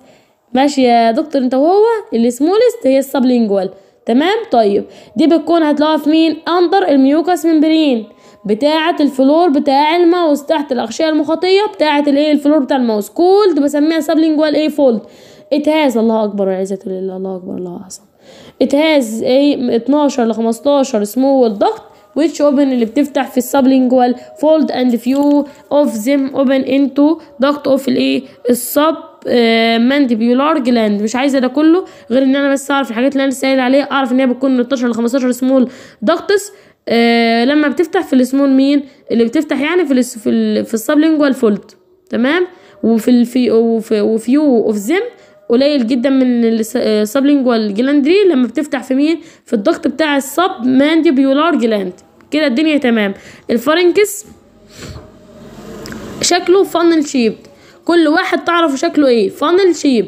ماشي يا دكتور انت وهو السمولست هي السابلينجوال تمام طيب دي بتكون هتلاقوها في مين اندر الميوكاس ممبرين بتاعة الفلور بتاع الماوس تحت الأغشية المخاطية بتاعة الايه الفلور بتاع الماوس كولد بسميها سابلينجوال ايه فولد اتهاز الله أكبر والعزة لله الله أكبر الله أعظم اتهاز ايه 12 ل 15 سمول ضغط which open اللي بتفتح في sublingual fold and few of them open into ضغط اوف الايه السب آه، mandibular gland مش عايزه ده كله غير ان انا بس اعرف الحاجات اللي انا سائل عليها اعرف ان هي بتكون من 12 ل 15 سمول دكتس لما بتفتح في السمول مين اللي بتفتح يعني في في في السبلينجوال فولد تمام وفي الفي وفي وفيو اوف زم قليل جدا من السابلينجوال جلاندري آه، لما بتفتح في مين في الضغط بتاع السب مانديبيولار جلاند كده الدنيا تمام الفارنكس شكله فانل شيب كل واحد تعرف شكله ايه فانل شيب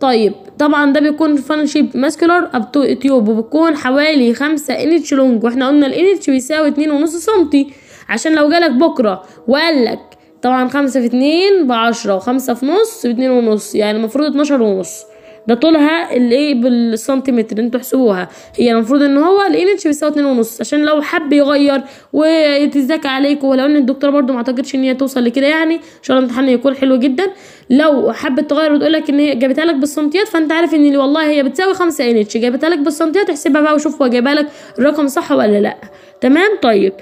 طيب طبعا ده بيكون فانل شيب ماسكولار اب تيوب وبيكون حوالي خمسة انتش لونج واحنا قلنا الانتش بيساوي اتنين ونص سنتي عشان لو جالك بكره وقال لك طبعا خمسة في اتنين بعشرة وخمسة في نص باتنين ونص يعني المفروض اتناشر ونص ده طولها اللي ايه بالسنتيمتر انتوا احسبوها هي المفروض ان هو الانش بيساوي اتنين ونص عشان لو حب يغير ويتذاكى عليكم ولو ان الدكتوره برضو ما اعتقدش ان هي توصل لكده يعني ان شاء الله الامتحان يكون حلو جدا لو حبت تغير وتقول لك ان هي جابتها لك بالسنتيات فانت عارف ان والله هي بتساوي خمسة انش جابتها لك بالسنتيات احسبها بقى وشوف هو جايبها لك الرقم صح ولا لا تمام طيب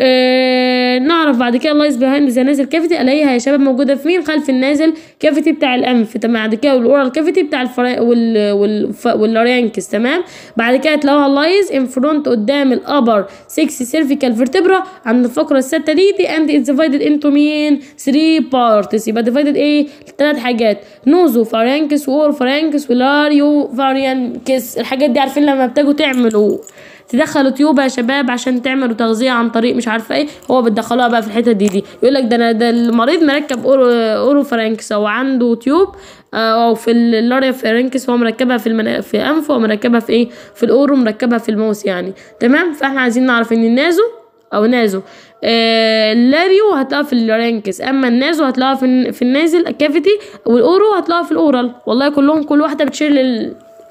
آه، نعرف بعد كده اللايز بيهايند ذا نازل كافيتي الاقيها يا شباب موجوده في مين خلف النازل كافيتي بتاع الانف تمام بعد كده والاورال كافيتي بتاع الفرا وال واللارينكس تمام بعد كده تلاقوها اللايز ان فرونت قدام الابر 6 سيرفيكال فيرتبرا عند الفقره السادسه دي دي اند اتس ديفايدد انتو مين 3 بارتس يبقى ديفايدد ايه ثلاث حاجات نوزو فارينكس وور فارينكس ولاريو فارينكس الحاجات دي عارفين لما بتجوا تعملوا تدخلوا تيوبها يا شباب عشان تعملوا تغذيه عن طريق مش عارفه ايه هو بتدخلوها بقى في الحته دي دي يقول لك ده انا ده المريض مركب اورو اورو فرانكس او عنده تيوب آه، او في اللاريا فرانكس هو مركبها في المنا... في انفه ومركبها في ايه في الاورو مركبها في الموس يعني تمام فاحنا عايزين نعرف ان النازو او نازو آه اللاريو هتلاقيها في اللارينكس اما النازو هتلاقيها في, في النازل كافيتي والاورو هتلاقيها في الاورال والله كلهم كل واحده بتشيل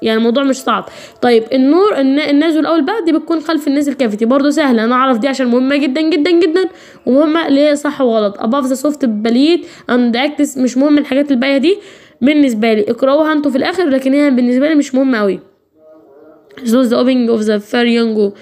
يعني الموضوع مش صعب طيب النور النازل او دي بتكون خلف النازل كافيتي برضو سهله انا اعرف دي عشان مهمه جدا جدا جدا ومهمه ليه صح وغلط above the soft باليت and اكتس مش مهم الحاجات الباقيه دي بالنسبه لي اقراوها انتوا في الاخر لكن هي بالنسبه لي مش مهمه قوي زوز اوبنج اوف ذا the far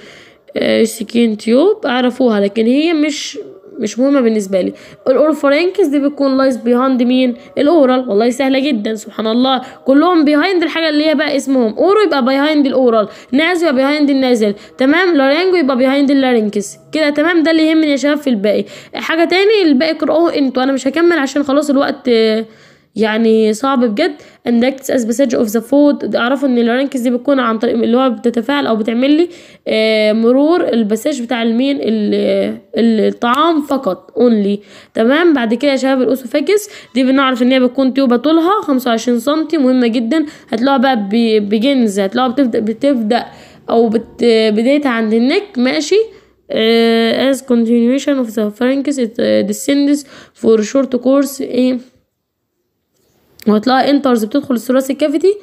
سكين تيوب اعرفوها لكن هي مش مش مهمه بالنسبه لي الاورفرينكس دي بتكون لايز بيهاند مين الاورال والله سهله جدا سبحان الله كلهم بيهايند الحاجه اللي هي بقى اسمهم اورو يبقى بيهايند الاورال نازل يبقى بيهايند النازل تمام لارينجو يبقى بيهايند اللارينكس كده تمام ده اللي يهمني يا شباب في الباقي حاجه تاني الباقي اقراه انتوا انا مش هكمل عشان خلاص الوقت يعني صعب بجد and acts as passage of the food اعرفوا ان الرانكس دي بتكون عن طريق اللي هو بتتفاعل او بتعمل لي آه، مرور البساج بتاع المين الطعام فقط اونلي تمام بعد كده يا شباب الاوسوفاجس دي بنعرف ان هي بتكون تيوبه طولها 25 سم مهمه جدا هتلاقوها بقى بجنز هتلاقوها بتبدا بتبدا او بت بدايتها عند النك ماشي آه، as continuation of the pharynx it uh, descends for short course ايه وهتلاقي انترز بتدخل الثراسي الكافيتي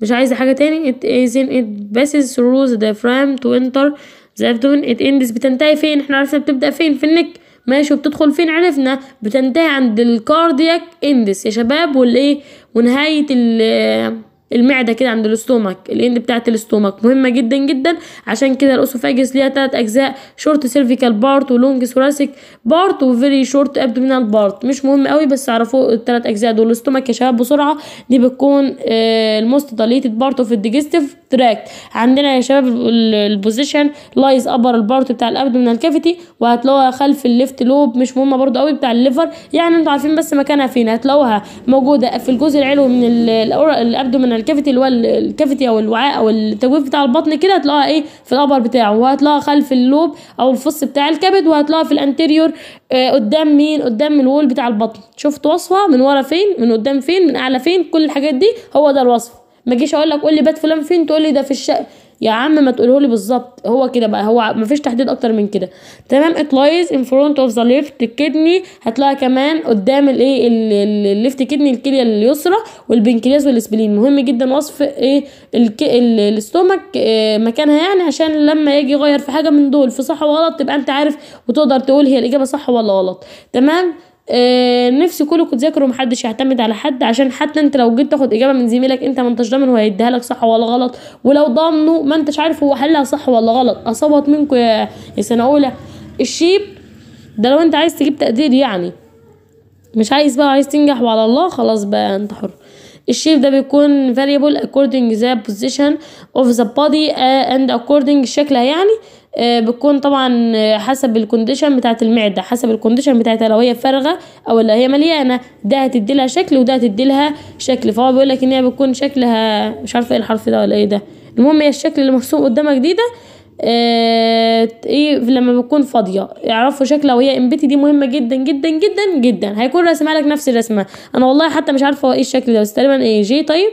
مش عايزه حاجه تاني ات ايزن ات باسز passes through the تو to enter the ات اندز بتنتهي فين احنا عرفنا بتبدا فين في النك ماشي وبتدخل فين عرفنا بتنتهي عند الكاردياك اندس يا شباب والايه ونهايه ال المعده كده عند الاستومك الاند بتاعه الاستومك مهمه جدا جدا عشان كده الاسوفاجس ليها ثلاث اجزاء شورت سيرفيكال بارت ولونج ثوراسيك بارت وفيري شورت ابدومينال بارت مش مهم قوي بس اعرفوا الثلاث اجزاء دول الاستومك يا شباب بسرعه دي بتكون آه، الموست ديليتد بارت اوف الديجستيف تراكت عندنا يا شباب البوزيشن لايز ابر البارت بتاع الابدومينال كافيتي وهتلاقوها خلف الليفت لوب مش مهمه برده قوي بتاع الليفر يعني انتوا عارفين بس مكانها فين هتلاقوها موجوده في الجزء العلوي من الابدومينال الكافيتي اللي هو الكافيتي او الوعاء او التجويف بتاع البطن كده هتلاقيها ايه في الابر بتاعه وهتلاقيها خلف اللوب او الفص بتاع الكبد وهتلاقيها في الانتيريور آه قدام مين قدام الوول بتاع البطن شفت وصفه من ورا فين من قدام فين من اعلى فين كل الحاجات دي هو ده الوصف ما اجيش اقول لك قول لي بات فلان فين تقول لي ده في الشقه يا عم ما تقولهولي بالظبط هو كده بقى هو مفيش تحديد اكتر من كده تمام it lies in front of the left kidney هتلاقي كمان قدام الايه الليفت كدني الكليه اليسرى والبنكرياس والسبلين مهم جدا وصف ايه الاستومك إيه مكانها يعني عشان لما يجي يغير في حاجه من دول في صح وغلط تبقى انت عارف وتقدر تقول هي الاجابه صح ولا غلط تمام آه، نفسي كلكم تذاكروا محدش ومحدش يعتمد على حد عشان حتى انت لو جيت تاخد اجابه من زميلك انت ما انتش ضامن هو هيديها لك صح ولا غلط ولو ضامنه ما انتش عارف هو حلها صح ولا غلط اصوت منكم يا يا سنه اولى الشيب ده لو انت عايز تجيب تقدير يعني مش عايز بقى عايز تنجح وعلى الله خلاص بقى انت حر الشيب ده بيكون variable according the position of the body آه، and according شكلها يعني آه، بتكون طبعا آه، حسب الكونديشن بتاعه المعده حسب الكونديشن بتاعتها لو هي فارغه او لا هي مليانه ده هتدي لها شكل وده هتدي لها شكل فهو بيقول لك ان هي بتكون شكلها مش عارفه ايه الحرف ده ولا ايه ده المهم هي الشكل اللي مرسوم قدامك دي ده آه، ايه لما بتكون فاضيه يعرفوا شكلها وهي انبتي دي مهمه جدا جدا جدا جدا هيكون رسمها لك نفس الرسمه انا والله حتى مش عارفه هو ايه الشكل ده بس تقريبا ايه جي طيب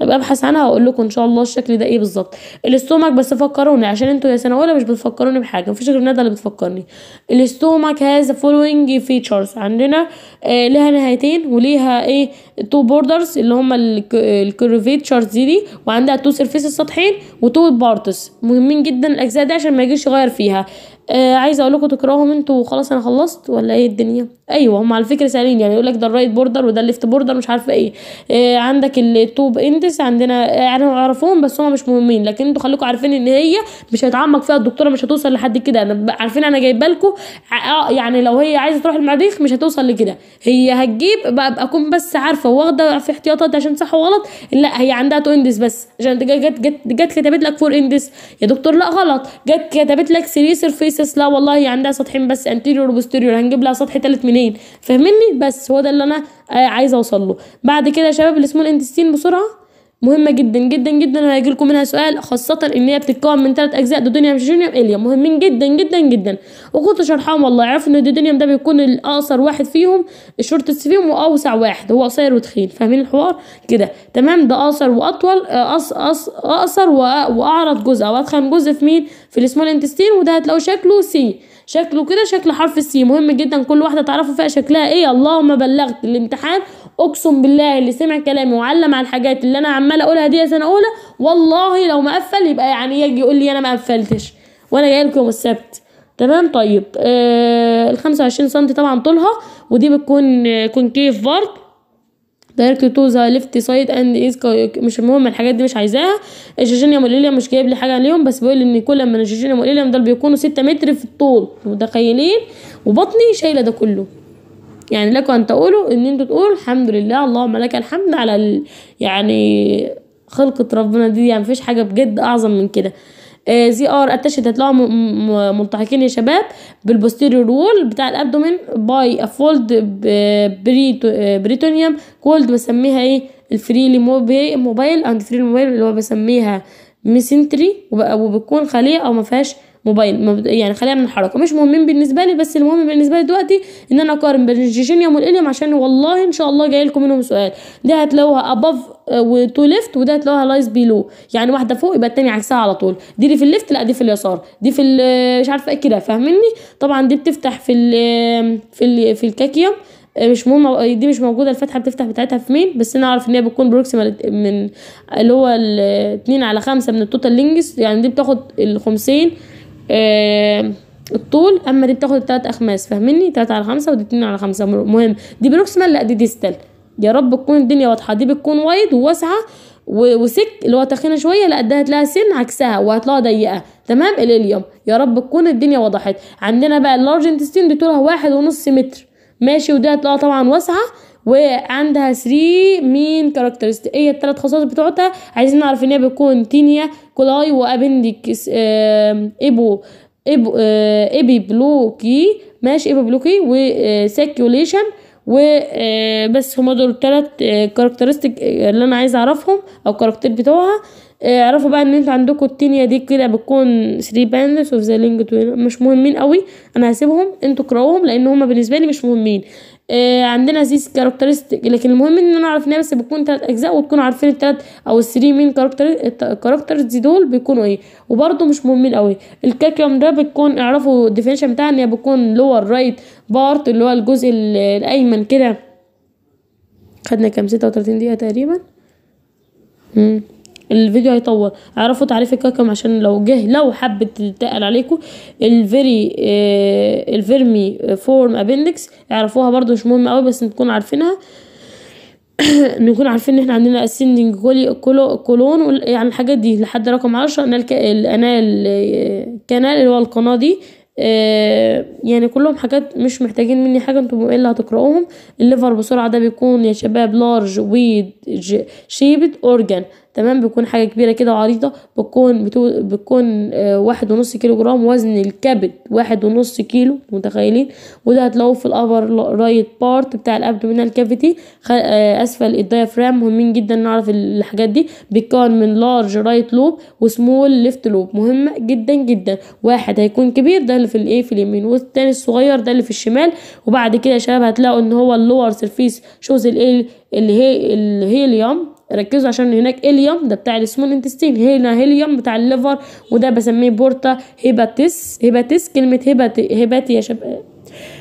ابقى ابحث عنها واقول لكم ان شاء الله الشكل ده ايه بالظبط الاستومك بس فكروني عشان انتوا يا سنه اولى مش بتفكروني بحاجه مفيش غير ندى اللي بتفكرني الاستومك هاز فولوينج فيتشرز عندنا آه لها نهايتين وليها ايه تو بوردرز اللي هما الكيرفيتشرز دي, وعندها تو سيرفيس سطحين وتو بارتس مهمين جدا الاجزاء دي عشان ما يجيش يغير فيها آه عايزه اقول لكم تكرههم انتوا وخلاص انا خلصت ولا ايه الدنيا ايوه هم على فكره سالين يعني يقول لك ده الرايت بوردر وده الليفت بوردر مش عارفه ايه آه عندك التوب اندس عندنا يعني اعرفهم بس هم مش مهمين لكن انتوا خليكم عارفين ان هي مش هيتعمق فيها الدكتوره مش هتوصل لحد كده انا عارفين انا جايبه لكم آه، يعني لو هي عايزه تروح المريخ مش هتوصل لكده هي هتجيب بقى اكون بس عارفه واخده في احتياطات عشان صح وغلط لا هي عندها تو اندس بس عشان جت جت جت كتبت لك فور اندس يا دكتور لا غلط جت كتبت لك 3 سيرفيس ميسس لا والله عندها سطحين بس انتيريور وبوستيريور هنجيب لها سطح تالت منين فاهمني بس هو ده اللي انا عايزه اوصل له بعد كده يا شباب السمول انتستين بسرعه مهمة جدا جدا جدا هيجي لكم منها سؤال خاصة ان هي بتتكون من ثلاث اجزاء دودونيوم جيجونيوم اليوم مهمين جدا جدا جدا وكنت شرحهم والله عارف ان الدودونيوم ده بيكون الاقصر واحد فيهم الشورتس فيهم واوسع واحد هو قصير وتخين فاهمين الحوار كده تمام ده اقصر واطول آه، اقصر واعرض جزء او اتخن جزء في مين في السمول انتستين وده هتلاقوا شكله سي شكله كده شكل حرف السي مهم جدا كل واحده تعرفوا فيها شكلها ايه اللهم بلغت الامتحان اقسم بالله اللي سمع كلامي وعلم على الحاجات اللي انا عمال اقولها دي سنه اولى والله لو ما قفل يبقى يعني يجي يقول لي انا ما قفلتش وانا جاي لكم السبت تمام طيب آه ال 25 سم طبعا طولها ودي بتكون كونكيف بارت دايركت تو ذا ليفت سايد اند ايز مش المهم الحاجات دي مش عايزاها الجيجينيوم اليليوم مش جايب لي حاجه عليهم بس بيقول ان كل من الجيجينيوم اليليوم دول بيكونوا 6 متر في الطول متخيلين وبطني شايله ده كله يعني لكم أن تقولوا إن أنتوا تقولوا الحمد لله اللهم لك الحمد على ال... يعني خلقة ربنا دي يعني مفيش حاجة بجد أعظم من كده آه، زي ار اتشت هتلاقوا ملتحقين يا شباب بالبوستيريور وول بتاع الابدومين باي افولد آه، بريتونيوم كولد بسميها ايه الفريلي موبايل اند فريلي موبايل اللي هو بسميها ميسنتري وبتكون خليه او ما فيهاش موبايل يعني خلينا من الحركه مش مهمين بالنسبه لي بس المهم بالنسبه لي دلوقتي ان انا اقارن بين الجيجينيوم والاليوم عشان والله ان شاء الله جاي لكم منهم سؤال دي هتلاقوها اباف وتو ليفت وده هتلاقوها لايز بيلو يعني واحده فوق يبقى الثانيه عكسها على طول دي اللي في الليفت لا دي في اليسار دي في آه، مش عارفه ايه كده فاهمني طبعا دي بتفتح في الـ في الـ في الكاكيوم آه، مش مهم دي مش موجوده الفتحه بتفتح بتاعتها في مين بس انا اعرف ان هي بتكون بروكسيمال من اللي هو 2 على 5 من التوتال لينجز يعني دي بتاخد الخمسين آه، الطول اما دي بتاخد التلات اخماس فاهمني تلاتة على خمسة ودي اتنين على خمسة مهم دي بروكسيمال لا دي ديستال يا رب تكون الدنيا واضحه دي بتكون وايد وواسعه وسك اللي هو تخينه شويه لا ده هتلاقيها سن عكسها وهتلاقيها ضيقه تمام الاليوم يا رب تكون الدنيا وضحت عندنا بقى اللارج انتستين دي طولها واحد ونص متر ماشي ودي هتلاقيها طبعا واسعه وعندها 3 مين كاركترستيك ايه الثلاث خصائص بتوعتها عايزين نعرف ان هي بتكون تينيا كولاي وابندكس آه ايبو ايبو آه... ابي بلوكي ماشي ابي بلوكي و آه، آه، بس هما دول التلات كاركترستيك آه، اللي انا عايز اعرفهم او كاركتر بتوعها اعرفوا بقى ان انتوا عندكم التينيا دي كده بتكون 3 باندس اوف ذا لينج مش مهمين قوي انا هسيبهم انتوا اقراوهم لان هما بالنسبه لي مش مهمين آه، عندنا زيس كاركترستيك لكن المهم ان انا اعرف ان بس بتكون تلات اجزاء وتكونوا عارفين التلات او الثري مين كاركترز دول بيكونوا ايه وبرده مش مهمين قوي الكاكيوم ده بتكون اعرفوا الديفينشن بتاعها ان هي بتكون لور رايت بارت اللي هو الجزء الايمن كده خدنا كام ستة وتلاتين دقيقة تقريبا مم. الفيديو هيطول اعرفوا تعريف الكاكم عشان لو جه لو حبت تتقل عليكم الفيري آه الفيرمي فورم ابندكس اعرفوها برضو مش مهم قوي بس نكون عارفينها (coughs) نكون عارفين ان احنا عندنا اسيندنج كولي كولو كولون يعني الحاجات دي لحد رقم عشرة انال الانال آه، كانال اللي هو القناه دي آه، يعني كلهم حاجات مش محتاجين مني حاجه انتم إيه اللي هتقراوهم الليفر بسرعه ده بيكون يا شباب لارج ويد شيبت اورجان تمام بيكون حاجه كبيره كده وعريضه بتكون بتكون آه، واحد ونص كيلو جرام وزن الكبد واحد ونص كيلو متخيلين وده هتلاقوه في الابر رايت بارت بتاع الابدومينال كافيتي الكافيتي اسفل الديافرام مهمين جدا نعرف الحاجات دي بيكون من لارج رايت لوب وسمول ليفت لوب مهمه جدا جدا واحد هيكون كبير ده اللي في الايه في اليمين والتاني الصغير ده اللي في الشمال وبعد كده يا شباب هتلاقوا ان هو اللور سيرفيس شوز الايه اللي هي الهيليوم ركزوا عشان هناك اليوم ده بتاع السمول انتستين هنا هيليوم بتاع الليفر وده بسميه بورتا هيباتيس هيباتيس كلمه هيباتي هيباتي يا شباب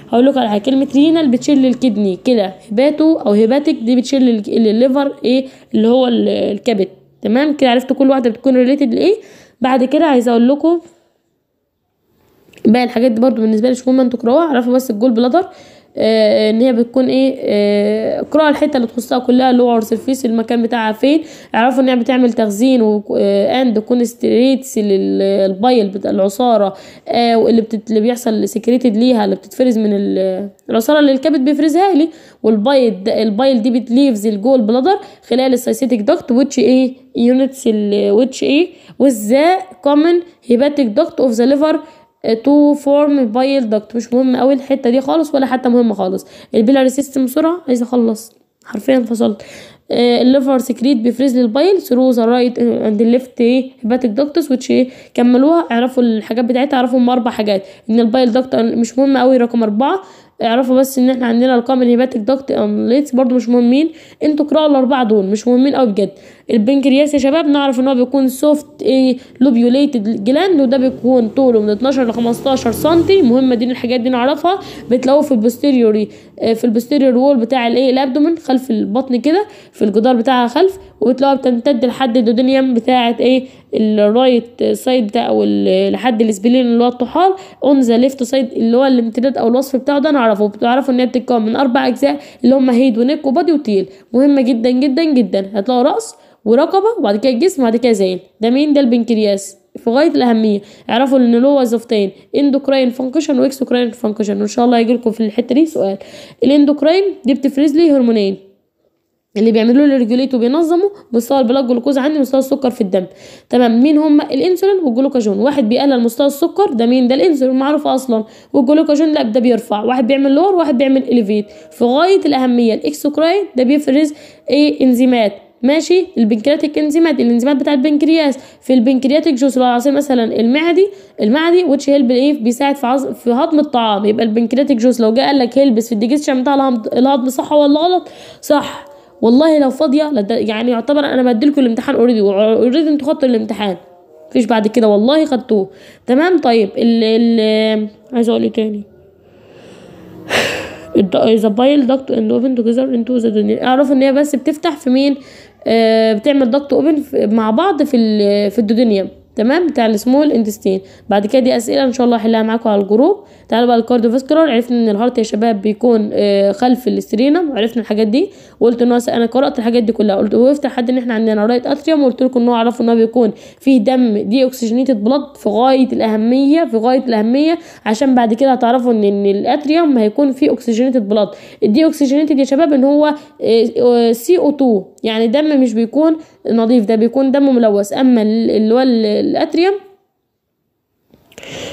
هقول لكم على كلمه رينال بتشيل الكدني كده هباتو او هيباتيك دي بتشيل الليفر ايه اللي هو الكبد تمام كده عرفتوا كل واحده بتكون ريليتد لايه بعد كده عايزه اقول لكم باقي الحاجات دي برضو بالنسبه لي مش مهمه انتوا تقراوها اعرفوا بس الجول بلادر آه، ان هي بتكون ايه اقراوا آه، الحته اللي تخصها كلها لوور سيرفيس المكان بتاعها فين اعرفوا ان هي بتعمل تخزين واند كونستريتس للبايل بتاع العصاره آه، واللي بتت... اللي بيحصل سكريتد ليها اللي بتتفرز من العصاره اللي الكبد بيفرزها لي والبايل البايل دي بتليفز الجول بلادر خلال السايسيتك دكت ويتش ايه يونتس ويتش ايه وذا كومن هيباتيك دكت اوف ذا ليفر تو فورم بايل دكت مش مهم قوي الحته دي خالص ولا حتى مهمه خالص البيلاري سيستم بسرعه عايز اخلص حرفيا فصلت آه، الليفر سكريت بيفرز للبايل ثرو ذا رايت اند ليفت ايه هيباتيك دكتس وتش ايه كملوها اعرفوا الحاجات بتاعتها اعرفوا اربع حاجات ان البايل دكت مش مهم قوي رقم اربعه اعرفوا بس ان احنا عندنا ارقام الهيباتيك دكت امليتس برضو مش مهمين انتوا اقرأوا الاربعه دول مش مهمين قوي بجد البنكرياس يا شباب نعرف ان هو بيكون سوفت ايه لوبيوليتد جلاند وده بيكون طوله من 12 ل 15 سم مهمه دي الحاجات دي نعرفها بتلاقوه في البوستيريوري آه، في البوستيريور وول بتاع الايه الابدومن خلف البطن كده في الجدار بتاعها خلف وبتلاقوها بتمتد لحد الدودينيوم بتاعه ايه الرايت سايد بتاع او لحد السبلين اللي هو الطحال اون ذا ليفت سايد اللي هو الامتداد او الوصف بتاعه ده انا اعرفه بتعرفوا ان هي بتتكون من اربع اجزاء اللي هم هيد ونك وبادي وتيل مهمه جدا جدا جدا هتلاقوا راس ورقبه وبعد كده الجسم وبعد كده زين ده مين ده البنكرياس في غايه الاهميه اعرفوا ان له وظيفتين اندوكراين فانكشن واكسوكراين فانكشن وان شاء الله هيجي لكم في الحته دي سؤال الاندوكراين دي بتفرز لي هرمونين اللي بيعملوا لي ريجوليت وبينظموا مستوى البلاك جلوكوز عندي مستوى السكر في الدم تمام مين هم الانسولين والجلوكاجون واحد بيقلل مستوى السكر ده مين ده الانسولين معروف اصلا والجلوكاجون لا ده بيرفع واحد بيعمل لور واحد بيعمل اليفيت في غايه الاهميه الاكسوكراين ده بيفرز ايه انزيمات ماشي البنكرياتيك انزيمات الانزيمات بتاع البنكرياس في البنكرياتيك جوز العصير مثلا المعدي المعدي وتش هيلب ايه بيساعد في عز... في هضم الطعام يبقى البنكرياتيك جوز لو جه قال لك هيلبس في الديجستشن بتاع الهضم صح ولا غلط صح والله لو فاضيه يعني يعتبر انا بديلكم الامتحان اوريدي اوريدي انتوا خدتوا الامتحان مفيش بعد كده والله خدتوه تمام طيب ال ال عايزه اقول ايه تاني ذا بايل داكت اند اوبن توجذر انتو ذا دنيا اعرف ان هي بس بتفتح في مين آه بتعمل داكت اوبن مع بعض في ال في الدودينيوم تمام بتاع السمول انتستين بعد كده دي اسئله ان شاء الله هحلها معاكم على الجروب تعالوا بقى فاسكولار عرفنا ان الهارت يا شباب بيكون آه، خلف الاسترينم عرفنا الحاجات دي وقلت ان انا قرات الحاجات دي كلها قلت وقفت لحد ان احنا عندنا رايت اتريوم وقلت لكم ان هو عرفوا ان هو بيكون فيه دم دي اوكسجينيتد بلاد في غايه الاهميه في غايه الاهميه عشان بعد كده هتعرفوا ان ان الاتريوم هيكون فيه اوكسجينيتد بلاد الدي اوكسجينيتد يا شباب ان هو سي او 2 يعني الدم مش بيكون نظيف ده بيكون دم ملوث اما اللي هو الاتريوم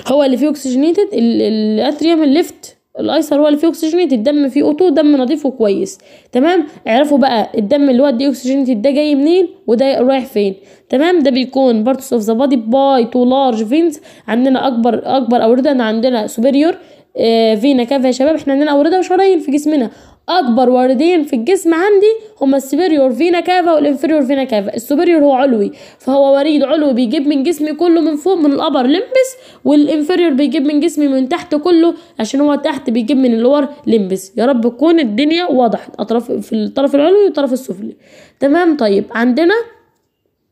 هو اللي فيه اوكسجينيتد الاتريوم الليفت الايسر هو اللي فيه اوكسجينيتد الدم فيه اوتو دم نظيف وكويس تمام اعرفوا بقى الدم اللي هو دي اوكسجينيتد ده جاي منين وده رايح فين تمام ده بيكون بارتس اوف ذا بادي باي تو لارج فينز عندنا اكبر اكبر اوردة عندنا سوبيريور آه، فينا كافيا يا شباب احنا عندنا اورده وشرايين في جسمنا اكبر وردين في الجسم عندي هما السوبريور فينا كافا والانفيريور فينا كافا السوبريور هو علوي فهو وريد علوي بيجيب من جسمي كله من فوق من الابر لمبس والانفيريور بيجيب من جسمي من تحت كله عشان هو تحت بيجيب من اللور لمبس يا رب تكون الدنيا وضحت اطراف في الطرف العلوي والطرف السفلي تمام طيب عندنا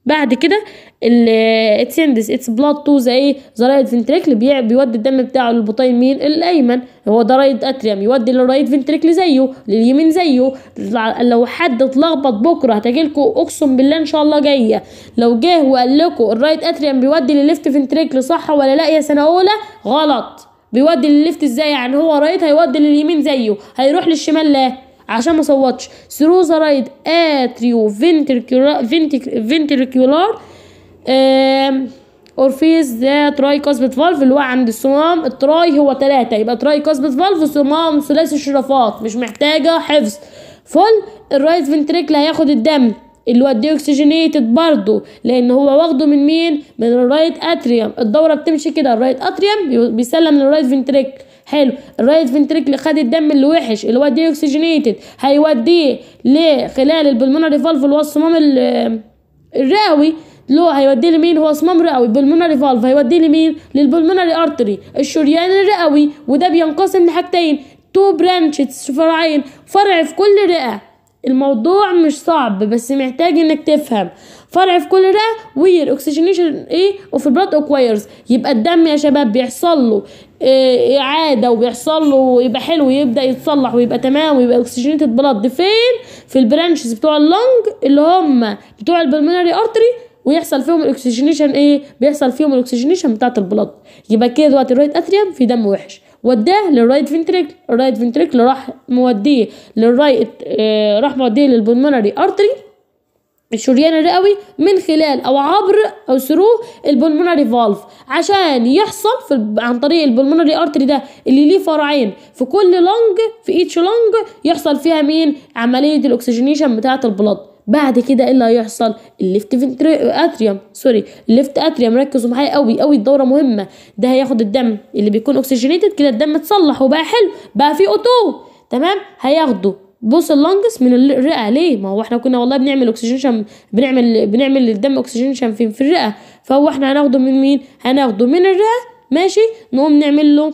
بعد كده اتسندس اتس بلاد تو زي ايه ذرايد بيع بيودي الدم بتاعه للبطين مين الايمن هو ده رايت اتريم يودي للرايت فنتريكل زيه لليمين زيه لو حد اتلخبط بكره هتجيلكوا اقسم بالله ان شاء الله جايه لو جه وقال لكم الرايت اتريم بيودي للليفت فنتريكل صح ولا لا يا سنه اولى غلط بيودي للليفت ازاي يعني هو رايت هيودي لليمين زيه هيروح للشمال لا عشان ما صوتش ثرو اتريو فينتركيولار اورفيس ذا تراي كاسبت فالف اللي هو عند الصمام التراي هو تلاتة يبقى تراي كاسبت فالف صمام ثلاثي الشرفات مش محتاجة حفظ فل الرايت فنتريكل هياخد الدم اللي هو الديوكسجينيتد برضه لان هو واخده من مين من الرايت اتريوم الدوره بتمشي كده الرايت اتريوم بيسلم للرايت فنتريكل حلو الرايت فنتريكل خد الدم اللي وحش اللي هو دي اوكسجينيتد هيوديه لخلال البلمونري فالف اللي هو الصمام الرئوي اللي هو هيوديه لمين هو صمام رئوي بلمونري فالف هيوديه لمين للبلمونري ارتري الشريان الرئوي وده بينقسم لحاجتين تو برانشز فرعين فرع في كل رئه الموضوع مش صعب بس محتاج انك تفهم فرع في كل ده وير اوكسجينيشن ايه اوف البلاد اكوايرز يبقى الدم يا شباب بيحصل له إيه اعاده وبيحصل له ويبقى حلو ويبدا يتصلح ويبقى تمام ويبقى اوكسجينيتد بلاد فين في البرانشز بتوع اللنج اللي هم بتوع البلمونري ارتري ويحصل فيهم الاكسجينيشن ايه بيحصل فيهم الاكسجينيشن بتاعه البلاد يبقى كده دلوقتي الرايت اتريوم في دم وحش وداه للرايت فينتريك الرايت فينتريك راح موديه للرايت آه راح موديه للبلمونري ارتري الشريان الرئوي من خلال او عبر او ثرو البلمونري فالف عشان يحصل في عن طريق البلمونري ارتري ده اللي ليه فرعين في كل لونج في ايتش لونج يحصل فيها مين عمليه الاكسجينيشن بتاعه البلاد بعد كده ايه اللي هيحصل الليفت اتريوم سوري الليفت اتريوم ركزوا معايا قوي قوي الدوره مهمه ده هياخد الدم اللي بيكون اوكسجينيتد كده الدم اتصلح وبقى حلو بقى فيه اوتو تمام هياخده بوس اللونجس من الرئه ليه ما هو احنا كنا والله بنعمل اكسجينشن بنعمل بنعمل للدم اكسجينشن في, في الرئه فهو احنا هناخده من مين هناخده من الرئه ماشي نقوم نعمل له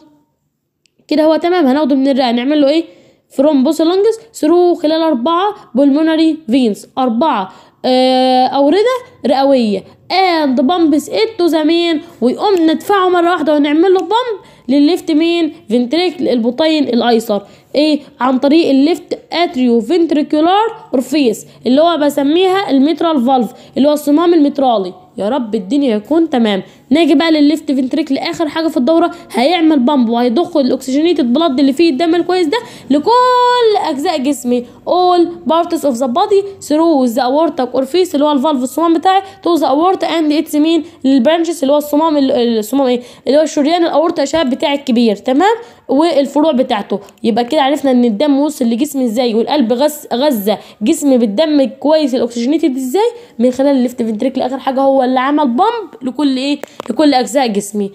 كده هو تمام هناخده من الرئه نعمل له ايه فروم بوس اللونجس ثرو خلال أربعة بولمونري فينز أربعة اه أوردة رئوية اند بامبس اتو زمين ويقوم ندفعه مرة واحدة ونعمل له بامب للليفت مين فينتريك البطين الأيسر ايه عن طريق الليفت اتريو فنتريكولار اورفيس اللي هو بسميها الميترال فالف اللي هو الصمام المترالي يا رب الدنيا يكون تمام نيجي بقى للليفت فنتريك اخر حاجه في الدوره هيعمل بامب وهيضخ الاكسجينيتد بلاد اللي فيه الدم الكويس ده لكل اجزاء جسمي اول بارتس اوف ذا body ثرو ذا اورتك اورفيس اللي هو الفالف الصمام بتاعي تو ذا aorta اند اتس مين للبرانشز اللي هو الصمام الصمام ايه اللي هو الشريان الاورتا شاب بتاعي الكبير تمام والفروع بتاعته يبقى كده عرفنا ان الدم وصل لجسم ازاي والقلب غز غذى جسم بالدم كويس الاكسجينيتد ازاي من خلال الليفت فنتريك اخر حاجه هو اللي عمل بامب لكل ايه لكل اجزاء جسمي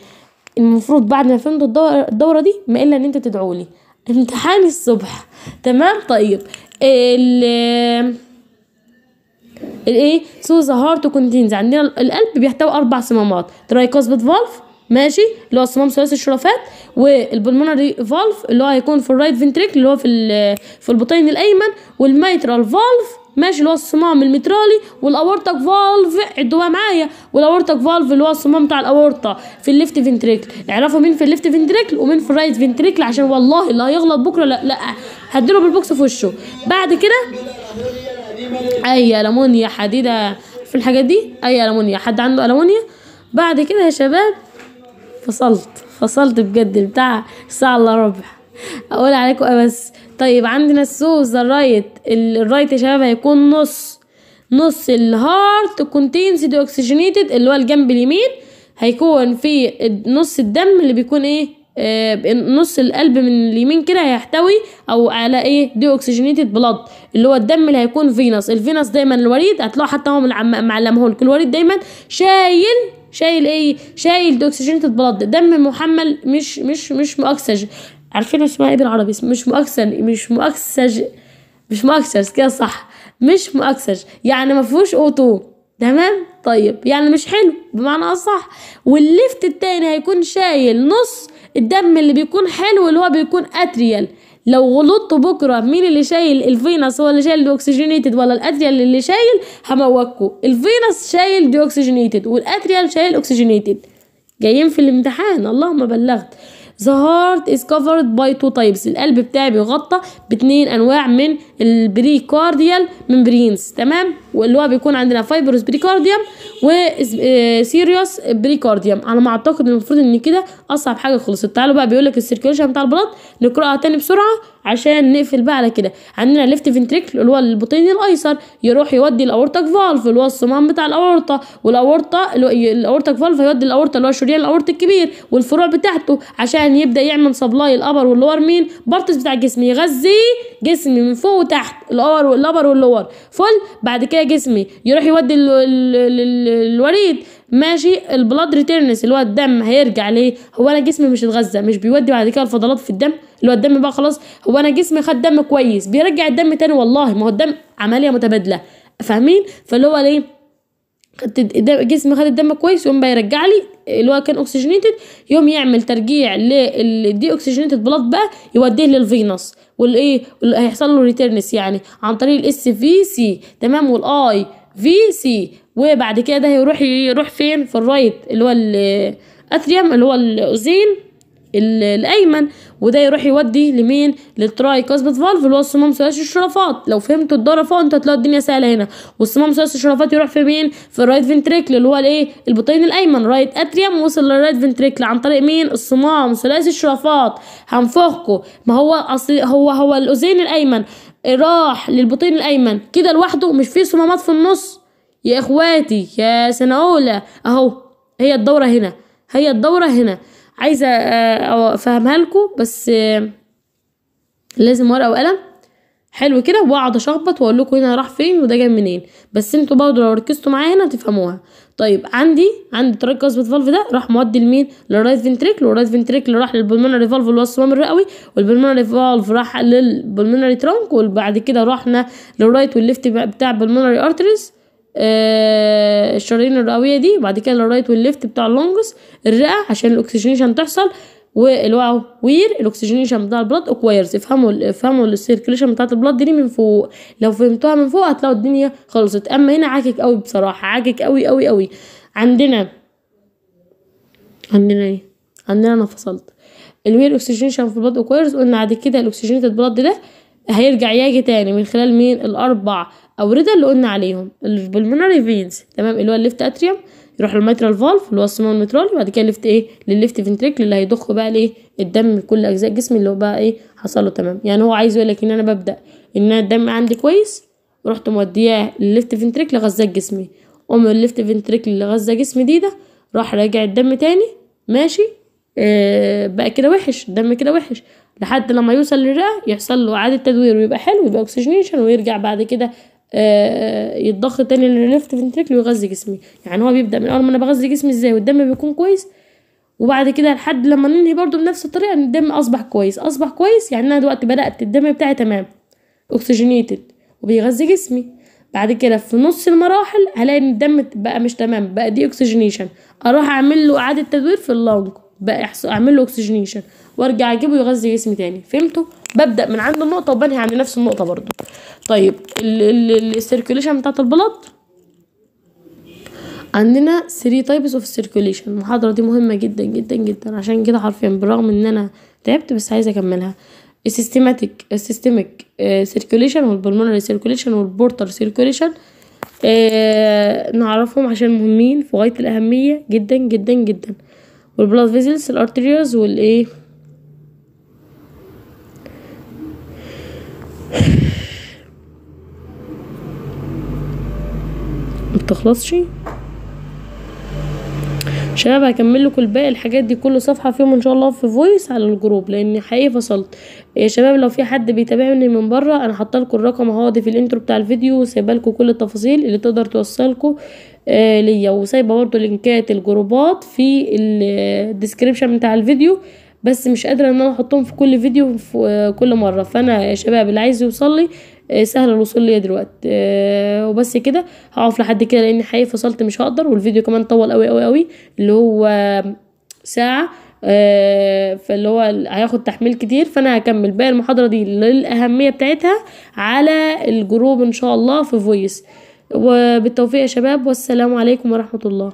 المفروض بعد ما فهمت الدوره دي ما الا ان انت تدعوا لي امتحاني الصبح تمام طيب ال الايه سو ذا هارت كونتينز عندنا القلب بيحتوي اربع صمامات ترايكوسبيد فالف ماشي اللي هو صمام ثلاثي الشرفات والبلمونري فالف اللي هو هيكون في الرايت فينتريك اللي هو في في البطين الايمن والميترال فالف ماشي اللي هو الصمام المترالي والاورتك فالف عدوها معايا والاورتك فالف اللي هو الصمام بتاع الاورطه في الليفت فينتريكل اعرفوا مين في الليفت فينتريكل ومين في الرايت فينتريكل عشان والله اللي هيغلط بكره لا لا هديله بالبوكس في وشه بعد كده اي المونيا حديده في الحاجات دي اي المونيا حد عنده المونيا بعد كده يا شباب فصلت فصلت بجد بتاع ساعه الا ربع اقول عليكم ايه بس طيب عندنا السوز الرايت الرايت يا شباب هيكون نص نص الهارت كونتينز دي اوكسجينيتد اللي هو الجنب اليمين هيكون في نص الدم اللي بيكون ايه آه نص القلب من اليمين كده هيحتوي او على ايه دي اوكسجينيتد بلاد اللي هو الدم اللي هيكون فينوس الفينوس دايما الوريد هتلاقوا حتى هو معلمه لكم الوريد دايما شايل شايل ايه شايل دي اوكسجينيتد بلاد دم محمل مش مش مش مؤكسج عارفين اسمها ايه بالعربي مش مؤكسج مش مؤكسج مش مؤكسج كده صح مش مؤكسج يعني ما فيهوش اوتو تمام طيب يعني مش حلو بمعنى اصح والليفت التاني هيكون شايل نص الدم اللي بيكون حلو اللي هو بيكون اتريال لو غلطت بكره مين اللي شايل الفينس هو اللي شايل الاوكسجينيتد ولا الاتريال اللي شايل هموكوا الفينس شايل ديوكسجينيتد والاتريال شايل اوكسجينيتد جايين في الامتحان اللهم بلغت The heart is covered by two types القلب بتاعي بيغطى باتنين انواع من البريكارديال ممبرينز تمام واللي هو بيكون عندنا فايبروس بريكارديوم وسيريوس بريكارديوم على ما اعتقد المفروض ان كده اصعب حاجه خلصت تعالوا بقى بيقول لك السيركيوليشن بتاع البلط نقراها تاني بسرعه عشان نقفل بقى على كده عندنا ليفت فنتريكل اللي هو البطين الايسر يروح يودي الاورتك فالف اللي هو الصمام بتاع الاورطه والاورطه الاورتك فالف هيودي الاورطه اللي هو شريان الاورطي الكبير والفروع بتاعته عشان كان يبدا يعمل سبلاي الابر واللور مين بارتس بتاع جسمي يغذي جسمي من فوق وتحت الابر والابر واللور فل بعد كده جسمي يروح يودي الوريد ماشي البلاد ريتيرنس اللي هو الدم هيرجع ليه هو انا جسمي مش اتغذى مش بيودي بعد كده الفضلات في الدم اللي هو الدم بقى خلاص هو انا جسمي خد دم كويس بيرجع الدم تاني والله ما هو الدم عمليه متبادله فاهمين فاللي هو ليه جسمي خد الدم كويس يقوم بيرجع لي اللي هو كان اوكسجينيتد يوم يعمل ترجيع للدي اوكسجينيتد بلاد بقى يوديه للفينوس والايه هيحصل له ريتيرنس يعني عن طريق الاس في سي تمام والاي في سي وبعد كده هيروح يروح فين في الرايت اللي هو الاثريوم اللي هو الاوزين الايمن وده يروح يودي لمين للتراي كاسبت فالف اللي هو الصمام ثلاثي الشرفات لو فهمتوا الضرفه انت هتلاقي الدنيا سهله هنا والصمام ثلاثي الشرفات يروح في مين في الرايت فنتريكل اللي هو الايه البطين الايمن رايت اتريم وصل للرايت فنتريكل عن طريق مين الصمام ثلاثي الشرفات هنفخكوا ما هو اصل هو هو الاذين الايمن راح للبطين الايمن كده لوحده مش فيه صمامات في النص يا اخواتي يا سنه اولى اهو هي الدوره هنا هي الدوره هنا عايزه آه، افهمها لكم بس آه، لازم ورقه وقلم حلو كده واقعد اشخبط واقول لكم هنا راح فين وده جاي منين بس انتوا برضه لو ركزتوا معايا هنا تفهموها طيب عندي عندي تراك جاذبة فالف ده راح مودي لمين للرايت فنتريكل والرايت فنتريكل راح للبلمونري فالف اللي هو الصمام الرئوي والبلمونري فالف راح للبلمونري ترانك وبعد كده رحنا للرايت والليفت بتاع البلمونري ارتريز آه، الشرايين الرئويه دي وبعد كده الرايت والليفت بتاع اللونجس الرئه عشان الاكسجينيشن تحصل والواو وير الاكسجينيشن بتاع البلاد اكوايرز افهموا افهموا السيركيليشن بتاعه البلاد دي من فوق لو فهمتوها من فوق هتلاقوا الدنيا خلصت اما هنا عاكك قوي بصراحه عاكك قوي قوي قوي عندنا عندنا ايه عندنا انا فصلت الوير اكسجينيشن في البلاد اكوايرز قلنا بعد كده الاكسجينيتد بلاد ده هيرجع يجي تاني من خلال مين الاربع الأوردة اللي قلنا عليهم البلمونري فينز تمام اللي هو الليفت أتريوم يروح للميترال فالف اللي هو الصمام المترالي وبعد كده الليفت ايه للليفت فنتريكل اللي هيضخ بقى الايه الدم من كل اجزاء الجسم اللي هو بقى ايه حصله تمام يعني هو عايز يقول لك ان انا ببدا ان انا الدم عندي كويس رحت مودياه للليفت فنتريكل غذاء جسمي قوم الليفت فنتريكل اللي جسمي دي ده راح راجع الدم تاني ماشي آه بقى كده وحش الدم كده وحش لحد لما يوصل للرئه يحصل له اعاده تدوير ويبقى حلو يبقى اوكسجينيشن ويرجع بعد كده يتضخ آه، تاني للنفط فنتريكل ويغذي جسمي يعني هو بيبدا من اول ما انا بغذي جسمي ازاي والدم بيكون كويس وبعد كده لحد لما ننهي برضو بنفس الطريقه ان الدم اصبح كويس اصبح كويس يعني انا دلوقتي بدات الدم بتاعي تمام اوكسجينيتد وبيغذي جسمي بعد كده في نص المراحل هلاقي ان الدم بقى مش تمام بقى دي اوكسجينيشن اروح اعمل له اعاده تدوير في اللونج بقى اعمل له اوكسجينيشن وارجع اجيبه يغذي جسمي تاني فهمتوا ببدا من عند النقطه وبنهي عند نفس النقطه برضو طيب السيركيوليشن بتاعه البلط عندنا 3 تايبس اوف سيركيوليشن المحاضره دي مهمه جدا جدا جدا عشان كده حرفيا بالرغم ان انا تعبت بس عايزه اكملها السيستماتيك السيستميك سيركيوليشن والبلمونري سيركيوليشن والبورتال سيركيوليشن آه نعرفهم عشان مهمين في غايه الاهميه جدا جدا جدا والبلاد فيزلز الارتريوز والايه متخلصش شباب هكمل لكم الباقي الحاجات دي كل صفحه فيهم ان شاء الله في فويس على الجروب لان حقيقي فصلت يا شباب لو في حد بيتابعني من بره انا حاطه لكم الرقم اهو في الانترو بتاع الفيديو سايبه لكم كل التفاصيل اللي تقدر توصلكم آه ليا وسايبه برده لينكات الجروبات في الديسكريبشن بتاع الفيديو بس مش قادره ان انا احطهم في كل فيديو في كل مره فانا يا شباب اللي عايز يوصل لي آه، سهل الوصول ليا دلوقتي آه، وبس كده هقف لحد كده لان حقيقي فصلت مش هقدر والفيديو كمان طول قوي قوي قوي اللي هو ساعه آه، فاللي هو هياخد تحميل كتير فانا هكمل باقي المحاضره دي للاهميه بتاعتها على الجروب ان شاء الله في فويس وبالتوفيق يا شباب والسلام عليكم ورحمه الله